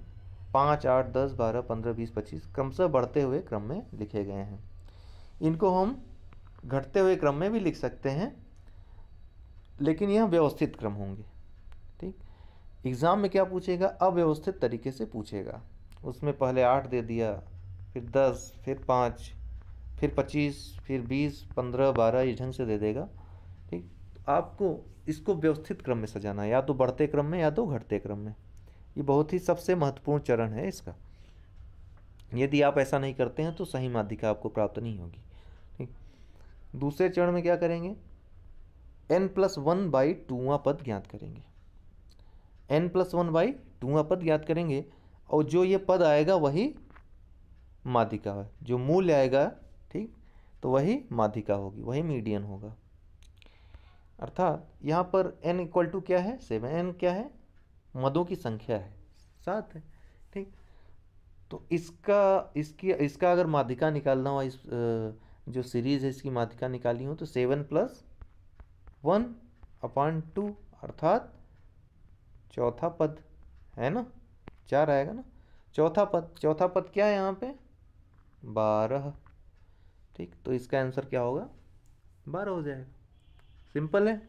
Speaker 1: पाँच आठ दस बारह पंद्रह बीस पच्चीस क्रमशः बढ़ते हुए क्रम में लिखे गए हैं इनको हम घटते हुए क्रम में भी लिख सकते हैं लेकिन यह व्यवस्थित क्रम होंगे ठीक एग्ज़ाम में क्या पूछेगा अव्यवस्थित तरीके से पूछेगा उसमें पहले आठ दे दिया फिर दस फिर पाँच फिर पच्चीस फिर बीस पंद्रह बारह इस ढंग से दे देगा ठीक आपको इसको व्यवस्थित क्रम में सजाना है या तो बढ़ते क्रम में या तो घटते क्रम में ये बहुत ही सबसे महत्वपूर्ण चरण है इसका यदि आप ऐसा नहीं करते हैं तो सही माध्यिका आपको प्राप्त नहीं होगी ठीक दूसरे चरण में क्या करेंगे एन प्लस वन बाई टूवा पद ज्ञात करेंगे एन प्लस वन बाई टूवा पद ज्ञात करेंगे और जो ये पद आएगा वही माध्यिका है जो मूल्य आएगा ठीक तो वही माध्यिका होगी वही मीडियन होगा अर्थात यहाँ पर एन इक्वल टू क्या है सेवन एन क्या है मदों की संख्या है सात है ठीक तो इसका इसकी इसका अगर माध्यिका निकालना हो इस जो सीरीज़ है इसकी माध्यिका निकाली हो तो seven plus one upon two अर्थात चौथा पद है ना चार आएगा ना चौथा पद चौथा पद क्या है यहाँ पे बारह ठीक तो इसका आंसर क्या होगा बारह हो जाएगा सिंपल है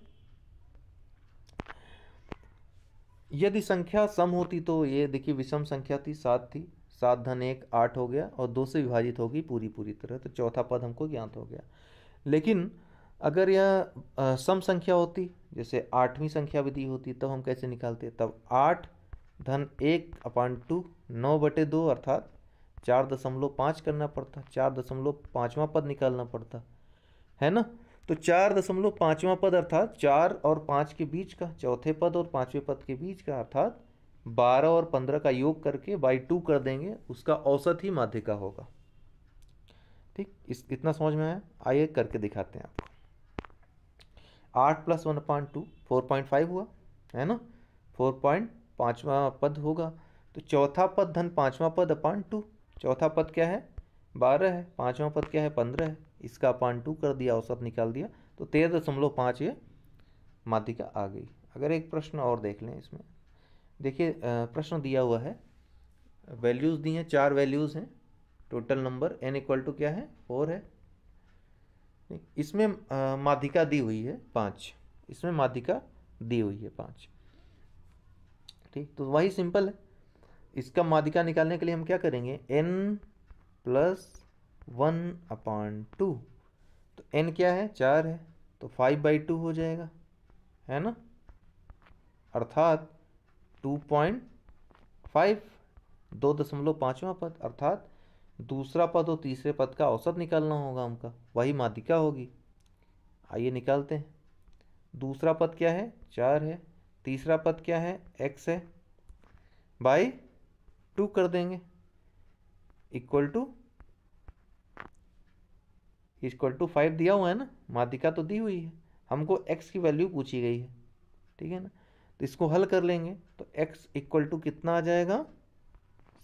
Speaker 1: यदि संख्या सम होती तो ये देखिए विषम संख्या थी सात थी सात धन एक आठ हो गया और दो से विभाजित होगी पूरी पूरी तरह तो चौथा पद हमको ज्ञात हो गया लेकिन अगर यह सम संख्या होती जैसे आठवीं संख्या विधि होती तब तो हम कैसे निकालते तब आठ धन एक अपान टू नौ बटे दो अर्थात चार दशमलव पाँच करना पड़ता चार दशमलव पाँचवा पद निकालना पड़ता है ना तो चार दशमलव पाँचवा पद अर्थात चार और पाँच के बीच का चौथे पद और पाँचवें पद के बीच का अर्थात बारह और पंद्रह का योग करके बाई टू कर देंगे उसका औसत ही माध्य का होगा ठीक इस इतना समझ में आया आइए करके दिखाते हैं आपको आठ plus one point two four point five हुआ है ना फोर पॉइंट पाँचवा पद होगा तो चौथा पद धन पाँचवा पद अपॉइंट टू चौथा पद क्या है बारह है पाँचवा पद क्या है पंद्रह है इसका अपान टू कर दिया औसत निकाल दिया तो तेरह दशमलव पाँच ये माध्यिका आ गई अगर एक प्रश्न और देख लें इसमें देखिए प्रश्न दिया हुआ है वैल्यूज़ दी हैं चार वैल्यूज़ हैं total number n equal to क्या है फोर है इसमें माध्यिका दी हुई है पाँच इसमें माध्यिका दी हुई है पाँच ठीक तो वही सिंपल है इसका माध्यिका निकालने के लिए हम क्या करेंगे n plus one upon two तो एन क्या है चार है तो फाइव बाई टू हो जाएगा है ना अर्थात टू पॉइंट फाइव दो दशमलव पाँचवा पद अर्थात दूसरा पद और तीसरे पद का औसत निकालना होगा हमका वही माध्यिका होगी आइए निकालते हैं दूसरा पद क्या है चार है तीसरा पद क्या है एक्स है बाई टू कर देंगे equal to equal to five दिया हुआ है ना माध्यिका तो दी हुई है हमको एक्स की वैल्यू पूछी गई है ठीक है ना तो इसको हल कर लेंगे तो एक्स इक्वल टू कितना आ जाएगा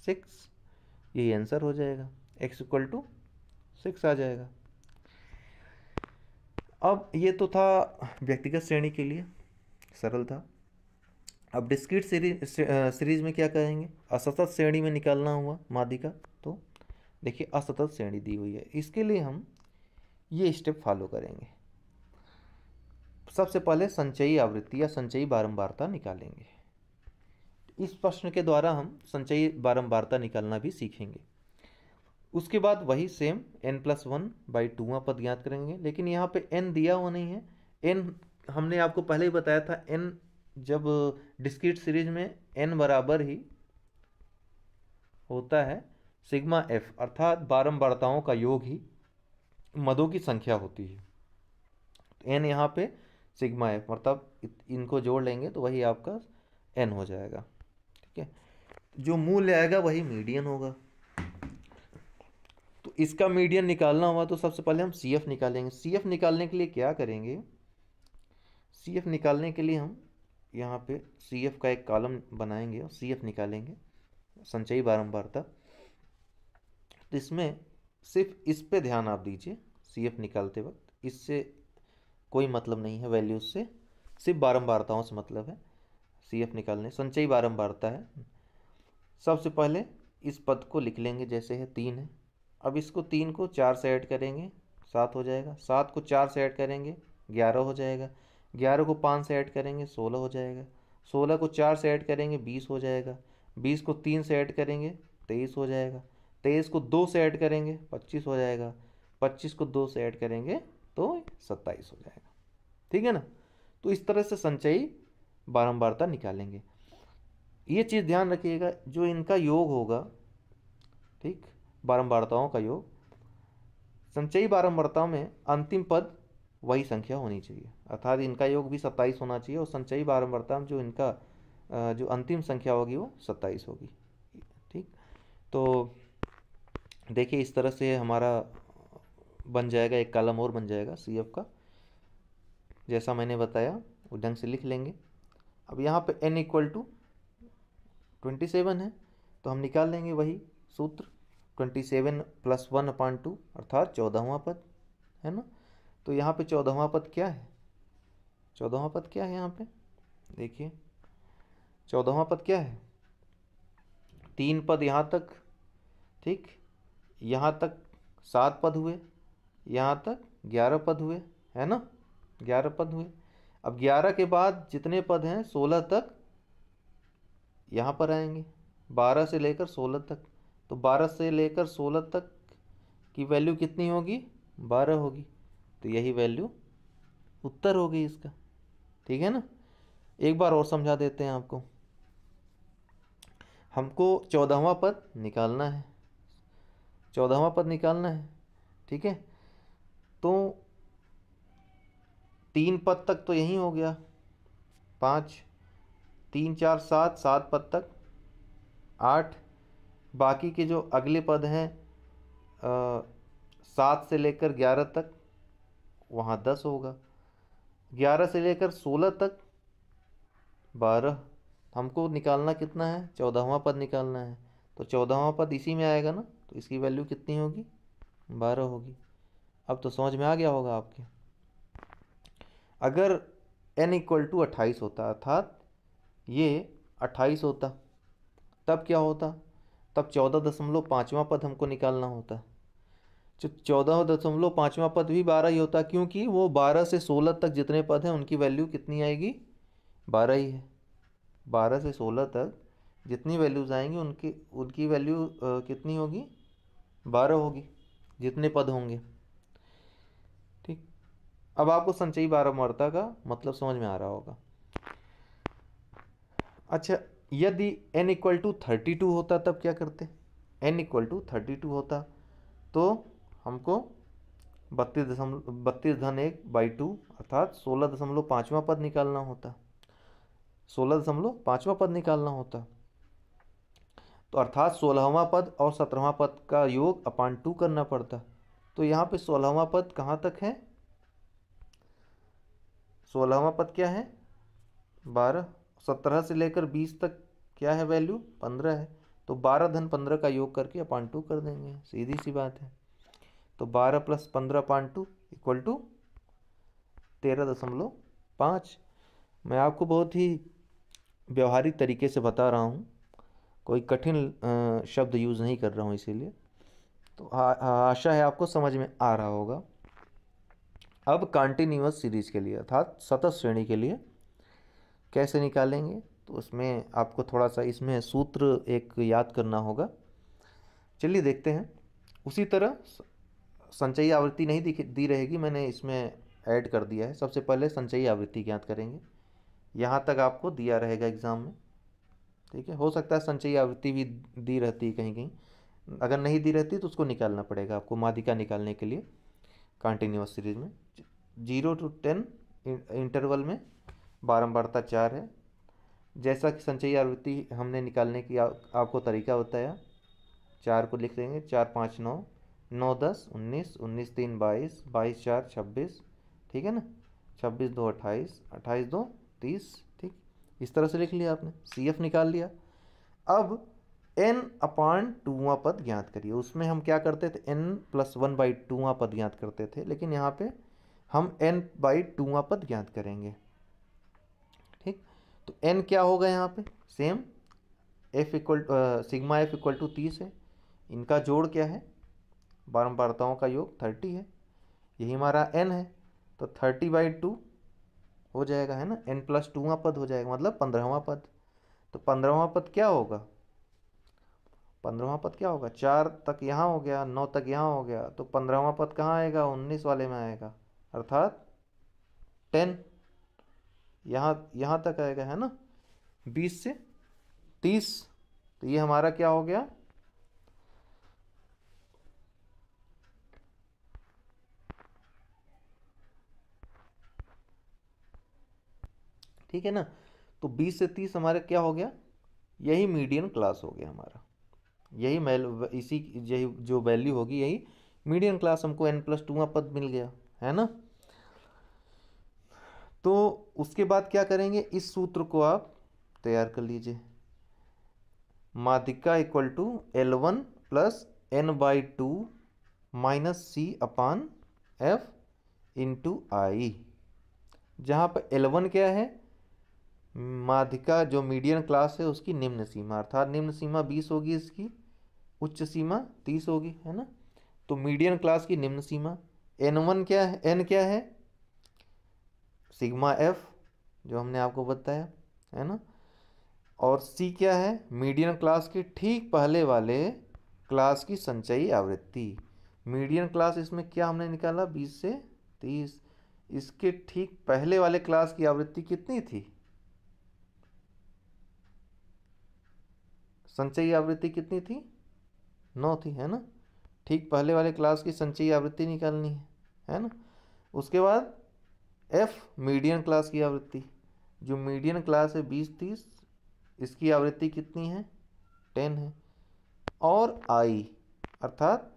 Speaker 1: सिक्स यही आंसर हो जाएगा एक्स इक्वल टू सिक्स आ जाएगा अब ये तो था व्यक्तिगत श्रेणी के लिए सरल था अब डिस्क्रीट सीरीज सीरीज में क्या करेंगे असतत श्रेणी में निकालना हुआ माध्यिका तो देखिए असतत श्रेणी दी हुई है इसके लिए हम ये स्टेप फॉलो करेंगे सबसे पहले संचयी आवृत्ति या संचयी बारंबारता निकालेंगे इस प्रश्न के द्वारा हम संचयी बारंबारता निकालना भी सीखेंगे उसके बाद वही same n plus one by टूवा पद ज्ञात करेंगे लेकिन यहाँ पे एन दिया हुआ नहीं है एन हमने आपको पहले ही बताया था एन जब डिस्क्रीट सीरीज में एन बराबर ही होता है सिग्मा एफ अर्थात बारंबारताओं का योग ही मदों की संख्या होती है एन यहाँ पे सिग्मा एफ मतलब इनको जोड़ लेंगे तो वही आपका एन हो जाएगा ठीक है जो मूल्य आएगा वही मीडियन होगा तो इसका मीडियन निकालना हुआ तो सबसे पहले हम सी एफ निकालेंगे सी एफ निकालने के लिए क्या करेंगे सी एफ निकालने के लिए हम यहाँ पे सी एफ का एक कॉलम बनाएंगे और सी एफ निकालेंगे संचयी बारंबारता तो इसमें सिर्फ इस पे ध्यान आप दीजिए सी एफ निकालते वक्त इससे कोई मतलब नहीं है वैल्यूज से सिर्फ बारम्बारताओं से मतलब है सी एफ निकालने संचयी बारम्बारता है सबसे पहले इस पद को लिख लेंगे जैसे है तीन है अब इसको तीन को चार से ऐड करेंगे सात हो जाएगा सात को चार से ऐड करेंगे ग्यारह हो जाएगा ग्यारह को पाँच से ऐड करेंगे सोलह हो जाएगा सोलह को चार से ऐड करेंगे बीस हो जाएगा बीस को तीन से ऐड करेंगे तेईस हो जाएगा तेईस को दो से ऐड करेंगे पच्चीस हो जाएगा पच्चीस को दो से ऐड करेंगे तो सत्ताईस हो जाएगा ठीक है ना तो इस तरह से संचयी बारंबारता निकालेंगे ये चीज़ ध्यान रखिएगा जो इनका योग होगा ठीक बारंबारताओं का योग संचयी बारंबारताओं में अंतिम पद वही संख्या होनी चाहिए अर्थात इनका योग भी सत्ताईस होना चाहिए और संचयी बारंबारता में जो इनका जो अंतिम संख्या होगी वो सत्ताईस होगी ठीक तो देखिए इस तरह से हमारा बन जाएगा एक कालम और बन जाएगा सी एफ का जैसा मैंने बताया वो ढंग से लिख लेंगे अब यहाँ पे n equal to twenty seven है तो हम निकाल लेंगे वही सूत्र twenty seven plus one upon two अर्थात चौदहवा पद है ना तो यहाँ पे चौदहवा पद क्या है चौदहवा पद क्या है यहाँ पे देखिए चौदहवा पद क्या है तीन पद यहाँ तक ठीक यहाँ तक सात पद हुए यहाँ तक ग्यारह पद हुए है ना ग्यारह पद हुए अब ग्यारह के बाद जितने पद हैं सोलह तक यहाँ पर आएंगे बारह से लेकर सोलह तक तो बारह से लेकर सोलह तक की वैल्यू कितनी होगी बारह होगी तो यही वैल्यू उत्तर होगी इसका ठीक है ना एक बार और समझा देते हैं आपको हमको चौदहवा पद निकालना है चौदहवा पद निकालना है ठीक है तो तीन पद तक तो यही हो गया पाँच तीन चार सात सात पद तक आठ बाकी के जो अगले पद हैं सात से लेकर ग्यारह तक वहाँ दस होगा ग्यारह से लेकर सोलह तक बारह हमको निकालना कितना है चौदहवा पद निकालना है तो चौदहवा पद इसी में आएगा ना तो इसकी वैल्यू कितनी होगी बारह होगी अब तो समझ में आ गया होगा आपके अगर एन इक्वल टू अट्ठाईस होता अर्थात ये अट्ठाईस होता तब क्या होता तब चौदह दशमलव पाँचवा पद हमको निकालना होता जो तो चौदह दशमलव पाँचवा पद भी बारह ही होता क्योंकि वो बारह से सोलह तक जितने पद हैं उनकी वैल्यू कितनी आएगी बारह ही है बारह से सोलह तक जितनी वैल्यूज़ आएंगी उनकी उनकी वैल्यू कितनी होगी बारह होगी जितने पद होंगे ठीक अब आपको संचयी मर्ता का मतलब समझ में आ रहा होगा अच्छा यदि n equal to thirty two होता तब क्या करते n equal to thirty two होता तो हमको बत्तीस दशमलव बत्तीस धन एक बाई टू अर्थात सोलह दशमलव पाँचवा पद निकालना होता सोलह दशमलव पाँचवा पद निकालना होता तो अर्थात सोलहवा पद और सत्रहवा पद का योग अपान टू करना पड़ता तो यहाँ पे सोलहवा पद कहाँ तक है सोलहवा पद क्या है बारह सत्रह से लेकर बीस तक क्या है वैल्यू पंद्रह है तो बारह धन पंद्रह का योग करके अपान टू कर देंगे सीधी सी बात है तो बारह प्लस पंद्रह अपान टू इक्वल टू तेरह दशमलव पाँच मैं आपको बहुत ही व्यवहारिक तरीके से बता रहा हूँ कोई कठिन शब्द यूज़ नहीं कर रहा हूँ इसीलिए तो आशा है आपको समझ में आ रहा होगा अब कॉन्टिन्यूस सीरीज के लिए अर्थात सतत श्रेणी के लिए कैसे निकालेंगे तो उसमें आपको थोड़ा सा इसमें सूत्र एक याद करना होगा चलिए देखते हैं उसी तरह संचयी आवृत्ति नहीं दी, दी रहेगी मैंने इसमें ऐड कर दिया है सबसे पहले संचयी आवृत्ति ज्ञात करेंगे यहाँ तक आपको दिया रहेगा एग्ज़ाम में ठीक है हो सकता है संचयी आवृत्ति भी दी रहती है कहीं कहीं अगर नहीं दी रहती तो उसको निकालना पड़ेगा आपको मादिका निकालने के लिए कंटिन्यूस सीरीज में जीरो टू टेन इंटरवल में बारंबारता चार है जैसा कि संचयी आवृत्ति हमने निकालने की आ, आपको तरीका बताया चार को लिख देंगे चार पाँच नौ नौ दस उन्नीस उन्नीस तीन बाईस बाईस चार छब्बीस ठीक है ना छब्बीस दो अट्ठाईस अट्ठाईस दो तीस इस तरह से लिख लिया आपने सी एफ निकाल लिया अब एन अपान टूवा पद ज्ञात करिए उसमें हम क्या करते थे एन प्लस वन बाई टूवा पद ज्ञात करते थे लेकिन यहाँ पे हम एन बाई टूवा पद ज्ञात करेंगे ठीक तो एन क्या होगा यहाँ पे same f equal sigma f equal to तीस है इनका जोड़ क्या है बारंबारताओं का योग थर्टी है यही हमारा एन है तो थर्टी बाई टू हो जाएगा है ना एन प्लस टूवा पद हो जाएगा मतलब पंद्रहवा पद तो पंद्रहवा पद क्या होगा पंद्रहवा पद क्या होगा चार तक यहाँ हो गया नौ तक यहाँ हो गया तो पंद्रहवा पद कहाँ आएगा उन्नीस वाले में आएगा अर्थात टेन यहाँ यहाँ तक आएगा है ना बीस से तीस तो ये हमारा क्या हो गया ठीक है ना तो 20 से 30 हमारा क्या हो गया यही मीडियम क्लास हो गया हमारा यही इसी यही जो वैल्यू होगी यही मीडियम क्लास हमको एन प्लस टू पद मिल गया है ना तो उसके बाद क्या करेंगे इस सूत्र को आप तैयार कर लीजिए माधिका equal to l one plus n by two minus c upon f into i जहाँ पर एल वन क्या है माधिका जो मीडियन क्लास है उसकी निम्न सीमा अर्थात निम्न सीमा बीस होगी इसकी उच्च सीमा तीस होगी है ना तो मीडियन क्लास की निम्न सीमा एन वन क्या है एन क्या है सिग्मा एफ जो हमने आपको बताया है ना और सी क्या है मीडियन क्लास के ठीक पहले वाले क्लास की संचयी आवृत्ति मीडियन क्लास इसमें क्या हमने निकाला बीस से तीस इसके ठीक पहले वाले क्लास की आवृत्ति कितनी थी संचयी आवृत्ति कितनी थी नौ थी है ना ठीक पहले वाले क्लास की संचयी आवृत्ति निकालनी है है ना उसके बाद एफ मीडियन क्लास की आवृत्ति जो मीडियन क्लास है बीस तीस इसकी आवृत्ति कितनी है टेन है और आई अर्थात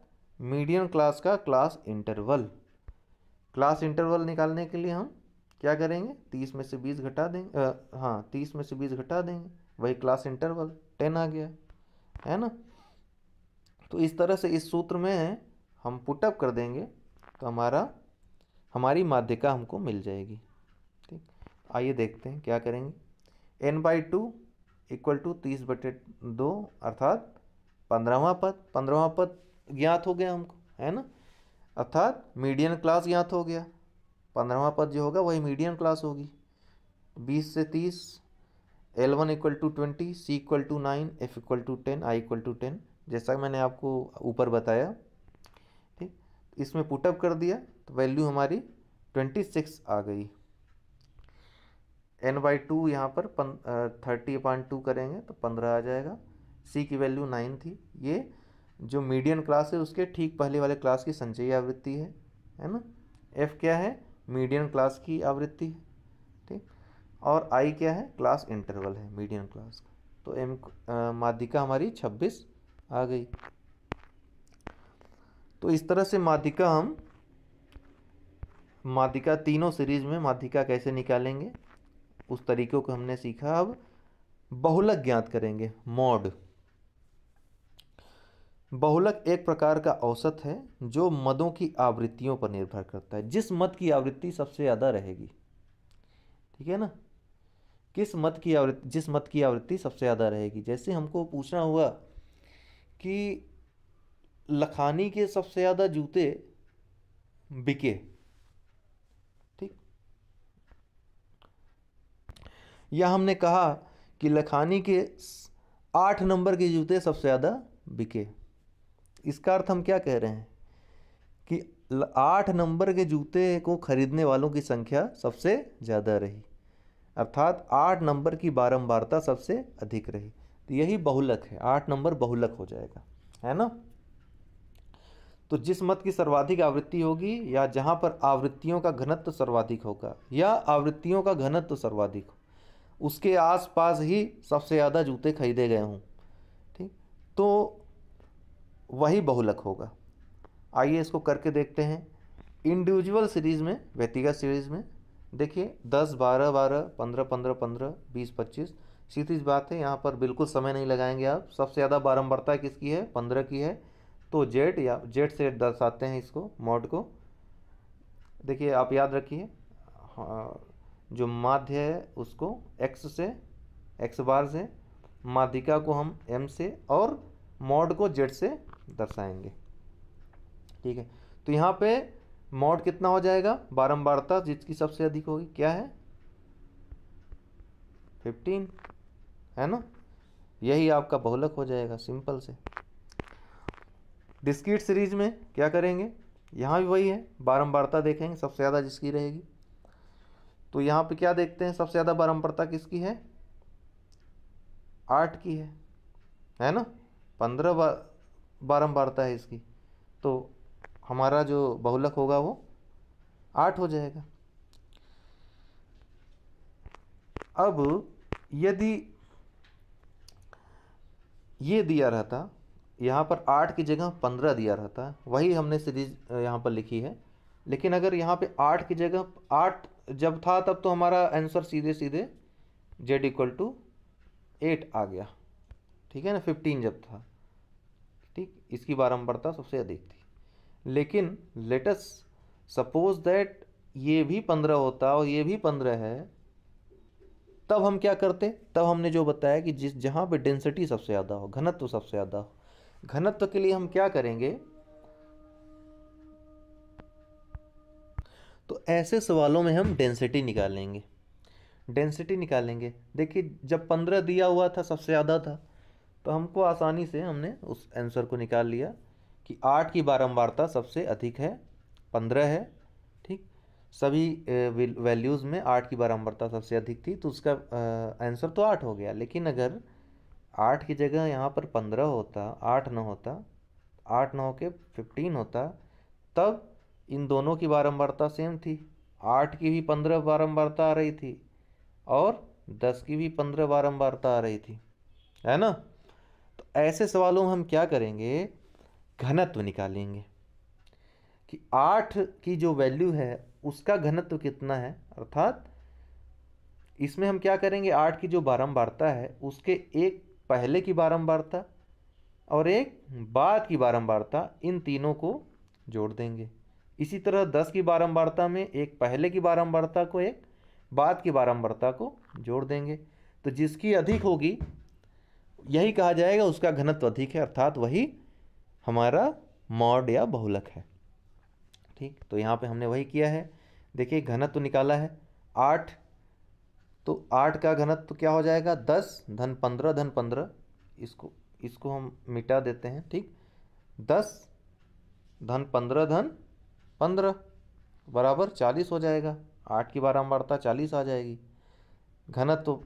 Speaker 1: मीडियन क्लास का क्लास इंटरवल क्लास इंटरवल निकालने के लिए हम क्या करेंगे तीस में से बीस घटा देंगे हाँ तीस में से बीस घटा देंगे वही क्लास इंटरवल टेन आ गया है ना तो इस तरह से इस सूत्र में हम पुटअप कर देंगे तो हमारा हमारी माध्यिका हमको मिल जाएगी ठीक आइए देखते हैं क्या करेंगे n by two equal to तीस बटे दो अर्थात पंद्रहवा पद पंद्रहवा पद ज्ञात हो गया हमको है ना अर्थात मीडियन क्लास ज्ञात हो गया पंद्रहवा पद जो होगा वही मीडियन क्लास होगी बीस से तीस l one equal to twenty c equal to nine f equal to ten i equal to ten जैसा मैंने आपको ऊपर बताया ठीक इसमें पुटअप कर दिया तो वैल्यू हमारी ट्वेंटी सिक्स आ गई एन बाई टू यहाँ पर पन थर्टी पॉइंट टू करेंगे तो पंद्रह आ जाएगा सी की वैल्यू नाइन थी ये जो मीडियन क्लास है उसके ठीक पहले वाले क्लास की संचयी आवृत्ति है है ना एफ क्या है मीडियन क्लास की आवृत्ति है और आई क्या है क्लास इंटरवल है मीडियम क्लास का तो एम माध्यिका हमारी 26 आ गई तो इस तरह से माध्यिका हम माध्यिका तीनों सीरीज में माध्यिका कैसे निकालेंगे उस तरीकों को हमने सीखा अब बहुलक ज्ञात करेंगे मॉड बहुलक एक प्रकार का औसत है जो मदों की आवृत्तियों पर निर्भर करता है जिस मद की आवृत्ति सबसे ज़्यादा रहेगी ठीक है ना किस मत की आवृत्ति जिस मत की आवृत्ति सबसे ज़्यादा रहेगी जैसे हमको पूछना हुआ कि लखानी के सबसे ज़्यादा जूते बिके ठीक या हमने कहा कि लखानी के आठ नंबर के जूते सबसे ज़्यादा बिके इसका अर्थ हम क्या कह रहे हैं कि आठ नंबर के जूते को खरीदने वालों की संख्या सबसे ज़्यादा रही अर्थात आठ नंबर की बारंबारता सबसे अधिक रही तो यही बहुलक है आठ नंबर बहुलक हो जाएगा है ना तो जिस मत की सर्वाधिक आवृत्ति होगी या जहां पर आवृत्तियों का घनत्व तो सर्वाधिक होगा या आवृत्तियों का घनत्व तो सर्वाधिक हो उसके आसपास ही सबसे ज़्यादा जूते खरीदे गए हों ठीक तो वही बहुलक होगा आइए इसको करके देखते हैं इंडिविजुअल सीरीज़ में व्यक्तिगत सीरीज़ में देखिए दस बारह बारह पंद्रह पंद्रह पंद्रह बीस पच्चीस सीधी बात है यहाँ पर बिल्कुल समय नहीं लगाएंगे आप सबसे ज़्यादा बारम्बारता किसकी है पंद्रह की है तो जेड या जेड से दर्शाते हैं इसको मॉड को देखिए आप याद रखिए हाँ, जो माध्य है उसको एक्स से एक्स बार से माध्यिका को हम एम से और मॉड को जेड से दर्शाएंगे ठीक है तो यहाँ पे मॉड कितना हो जाएगा बारंबारता जिसकी सबसे अधिक होगी क्या है फिफ्टीन है ना यही आपका बहुलक हो जाएगा सिंपल से डिस्क्रीट सीरीज में क्या करेंगे यहाँ भी वही है बारंबारता देखेंगे सबसे ज़्यादा जिसकी रहेगी तो यहाँ पे क्या देखते हैं सबसे ज़्यादा बारंबारता किसकी है आठ की है है ना पंद्रह बार बारंबारता है इसकी तो हमारा जो बहुलक होगा वो आठ हो जाएगा अब यदि ये दिया रहता यहाँ पर आठ की जगह पंद्रह दिया रहता वही हमने सीरीज यहाँ पर लिखी है लेकिन अगर यहाँ पे आठ की जगह आठ जब था तब तो हमारा आंसर सीधे सीधे जेड इक्वल टू एट आ गया ठीक है ना फिफ्टीन जब था ठीक इसकी बारंबारता सबसे अधिक थी लेकिन लेटस सपोज दैट ये भी पंद्रह होता और ये भी पंद्रह है तब हम क्या करते तब हमने जो बताया कि जिस जहाँ पे डेंसिटी सबसे ज़्यादा हो घनत्व सबसे ज़्यादा हो घनत्व के लिए हम क्या करेंगे तो ऐसे सवालों में हम डेंसिटी निकालेंगे डेंसिटी निकालेंगे देखिए जब पंद्रह दिया हुआ था सबसे ज़्यादा था तो हमको आसानी से हमने उस आंसर को निकाल लिया कि आठ की बारंबारता सबसे अधिक है पंद्रह है ठीक सभी वैल्यूज़ में आठ की बारंबारता सबसे अधिक थी तो उसका आंसर तो आठ हो गया लेकिन अगर आठ की जगह यहाँ पर पंद्रह होता आठ न होता आठ न के फिफ्टीन होता तब इन दोनों की बारंबारता सेम थी आठ की भी पंद्रह बारंबारता आ रही थी और दस की भी पंद्रह बारंबारता आ रही थी है ना तो ऐसे सवालों में हम क्या करेंगे घनत्व निकालेंगे कि आठ की जो वैल्यू है उसका घनत्व कितना है अर्थात इसमें हम क्या करेंगे आठ की जो बारंबारता है उसके एक पहले की बारंबारता और एक बाद की बारंबारता इन तीनों को जोड़ देंगे इसी तरह दस की बारंबारता में एक पहले की बारंबारता को एक बाद की बारंबारता को जोड़ देंगे तो जिसकी अधिक होगी यही कहा जाएगा उसका घनत्व अधिक है अर्थात वही हमारा मॉड या बहुलक है ठीक तो यहाँ पे हमने वही किया है देखिए घनत्व तो निकाला है आठ तो आठ का घनत्व तो क्या हो जाएगा दस धन पंद्रह धन पंद्रह इसको इसको हम मिटा देते हैं ठीक दस धन पंद्रह धन पंद्रह बराबर चालीस हो जाएगा आठ की बारम्बारता चालीस आ जाएगी घनत्व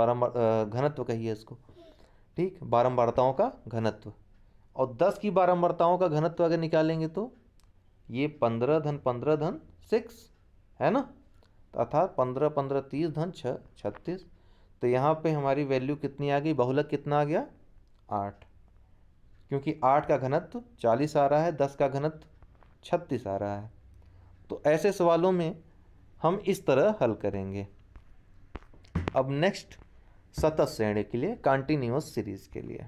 Speaker 1: बारम्बार घनत्व कहिए इसको ठीक बारंबारताओं का घनत्व और दस की बारंबारताओं का घनत्व अगर निकालेंगे तो ये पंद्रह धन पंद्रह धन सिक्स है ना अर्थात पंद्रह पंद्रह तीस धन छः छत्तीस तो यहाँ पे हमारी वैल्यू कितनी आ गई बहुलक कितना आ गया आठ क्योंकि आठ का घनत्व चालीस आ रहा है दस का घनत्व छत्तीस आ रहा है तो ऐसे सवालों में हम इस तरह हल करेंगे अब नेक्स्ट सतत श्रेणी के लिए कॉन्टिन्यूस सीरीज़ के लिए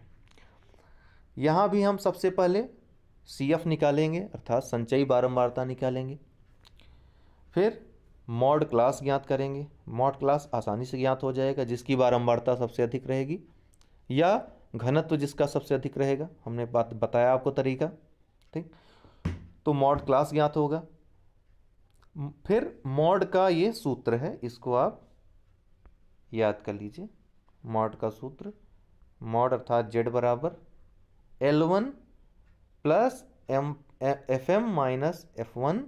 Speaker 1: यहाँ भी हम सबसे पहले सी एफ निकालेंगे अर्थात संचयी बारंबारता निकालेंगे फिर मॉड क्लास ज्ञात करेंगे मॉड क्लास आसानी से ज्ञात हो जाएगा जिसकी बारंबारता सबसे अधिक रहेगी या घनत्व जिसका सबसे अधिक रहेगा हमने बात बताया आपको तरीका ठीक तो मॉड क्लास ज्ञात होगा फिर मॉड का ये सूत्र है इसको आप याद कर लीजिए मॉड का सूत्र मॉड अर्थात जेड बराबर l one plus m f m minus f one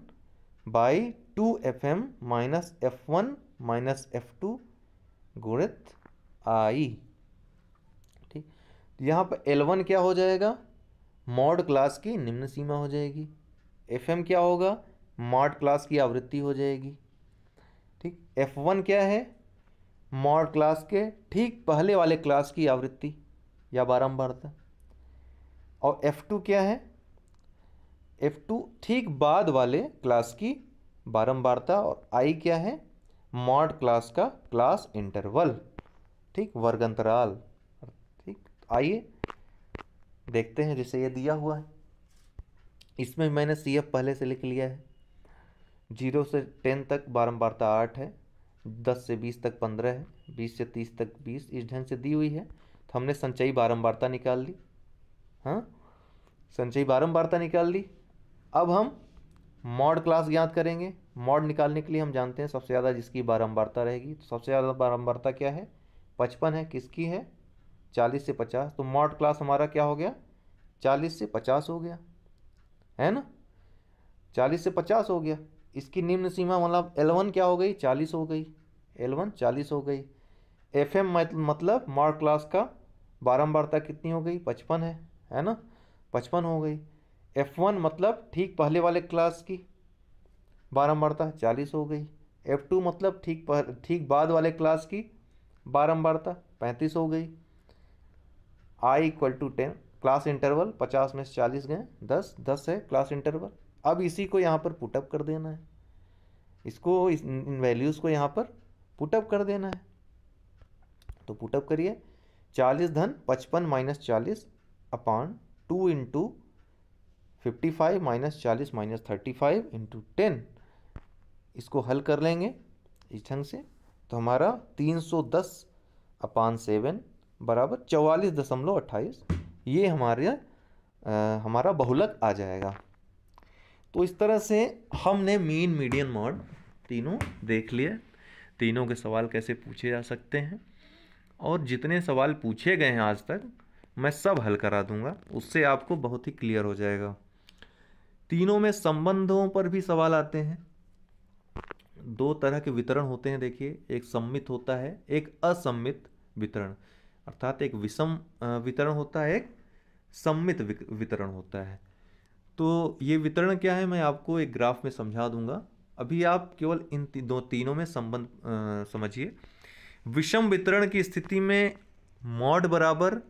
Speaker 1: by two f m minus f one minus f two गुणित आई ठीक यहाँ पर एल वन क्या हो जाएगा मॉड क्लास की निम्न सीमा हो जाएगी एफ एम क्या होगा मॉड क्लास की आवृत्ति हो जाएगी ठीक एफ वन क्या है मॉड क्लास के ठीक पहले वाले क्लास की आवृत्ति या बारंबारता और F2 क्या है F2 ठीक बाद वाले क्लास की बारंबारता और I क्या है मॉड क्लास का क्लास इंटरवल ठीक वर्ग अंतराल ठीक आइए देखते हैं जैसे ये दिया हुआ है इसमें मैंने सी एफ पहले से लिख लिया है जीरो से टेन तक बारंबारता आठ है दस से बीस तक पंद्रह है बीस से तीस तक बीस इस ढंग से दी हुई है तो हमने संचयी बारंबारता निकाल ली हाँ संचयी बारंबारता निकाल ली अब हम मॉड क्लास ज्ञात करेंगे मॉड निकालने के लिए हम जानते हैं सबसे ज़्यादा जिसकी बारंबारता रहेगी तो सबसे ज़्यादा बारंबारता क्या है पचपन है किसकी है चालीस से पचास तो मॉड क्लास हमारा क्या हो गया चालीस से पचास हो गया है ना चालीस से पचास हो गया इसकी निम्न सीमा मतलब एल वन क्या हो गई चालीस हो गई एल वन चालीस हो गई एफ एम मतलब मॉड क्लास का बारंबारता कितनी हो गई पचपन है है ना पचपन हो गई एफ वन मतलब ठीक पहले वाले क्लास की बारम्बारता चालीस हो गई एफ टू मतलब ठीक ठीक बाद वाले क्लास की बारम्बारता पैंतीस हो गई i equal to ten class interval पचास में से चालीस गए दस दस है क्लास इंटरवल अब इसी को यहाँ पर पुटअप कर देना है इसको इस, इन वैल्यूज़ को यहाँ पर पुटअप कर देना है तो पुटअप करिए चालीस धन पचपन माइनस चालीस upon two into fifty five minus चालीस minus thirty five into ten इसको हल कर लेंगे इस ढंग से तो हमारा तीन सौ दस अपान सेवन बराबर चवालीस दशमलव अट्ठाईस ये हमारे आ, हमारा बहुलक आ जाएगा तो इस तरह से हमने मीन मीडियन मॉड तीनों देख लिए तीनों के सवाल कैसे पूछे जा सकते हैं और जितने सवाल पूछे गए हैं आज तक मैं सब हल करा दूंगा उससे आपको बहुत ही क्लियर हो जाएगा तीनों में संबंधों पर भी सवाल आते हैं दो तरह के वितरण होते हैं देखिए एक सम्मित होता है एक असम्मित वितरण अर्थात एक विषम वितरण होता है एक सम्मित वितरण होता है तो ये वितरण क्या है मैं आपको एक ग्राफ में समझा दूंगा अभी आप केवल इन ती, दो तीनों में संबंध समझिए विषम वितरण की स्थिति में मॉड बराबर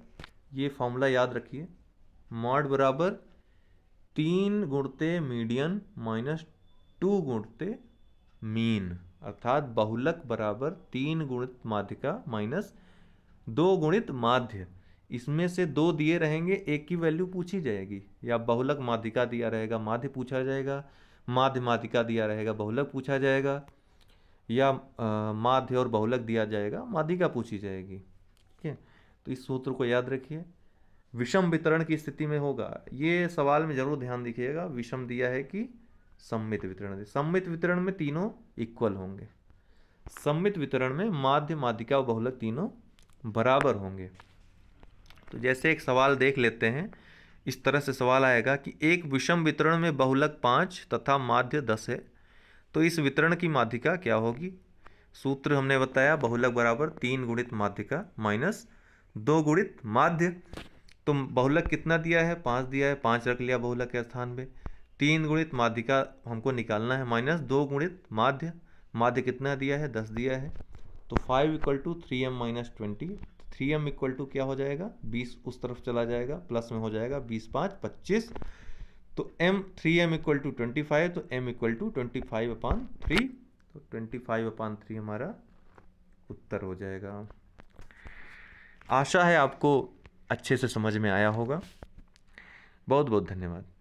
Speaker 1: ये फॉर्मूला याद रखिए मॉड बराबर तीन गुणते मीडियन माइनस टू गुणते मीन अर्थात बहुलक बराबर तीन गुणित माध्यिका माइनस दो गुणित माध्य इसमें से दो दिए रहेंगे एक की वैल्यू पूछी जाएगी या बहुलक माध्यिका दिया रहेगा माध्य पूछा जाएगा माध्य माध्यिका दिया रहेगा बहुलक पूछा जाएगा या माध्य और बहुलक दिया जाएगा माध्यिका पूछी जाएगी तो इस सूत्र को याद रखिए विषम वितरण की स्थिति में होगा ये सवाल में जरूर ध्यान दिखिएगा विषम दिया है कि सम्मित वितरण सम्मित वितरण में तीनों इक्वल होंगे सम्मित वितरण में माध्य माध्यिका और बहुलक तीनों बराबर होंगे तो जैसे एक सवाल देख लेते हैं इस तरह से सवाल आएगा कि एक विषम वितरण में बहुलक पाँच तथा माध्य दस है तो इस वितरण की माध्यिका क्या होगी सूत्र हमने बताया बहुलक बराबर तीन गुणित माध्यिका माइनस दो गुणित माध्य तो बहुलक कितना दिया है पाँच दिया है पाँच रख लिया बहुलक के स्थान पे तीन गुणित माध्यिका हमको निकालना है माइनस दो गुणित माध्य माध्य कितना दिया है दस दिया है तो five equal to three m minus twenty three m equal to क्या हो जाएगा बीस उस तरफ चला जाएगा प्लस में हो जाएगा बीस पाँच पच्चीस तो m three m equal to twenty five तो m equal to twenty five upon three तो ट्वेंटी फाइव अपान थ्री हमारा उत्तर हो जाएगा आशा है आपको अच्छे से समझ में आया होगा बहुत बहुत धन्यवाद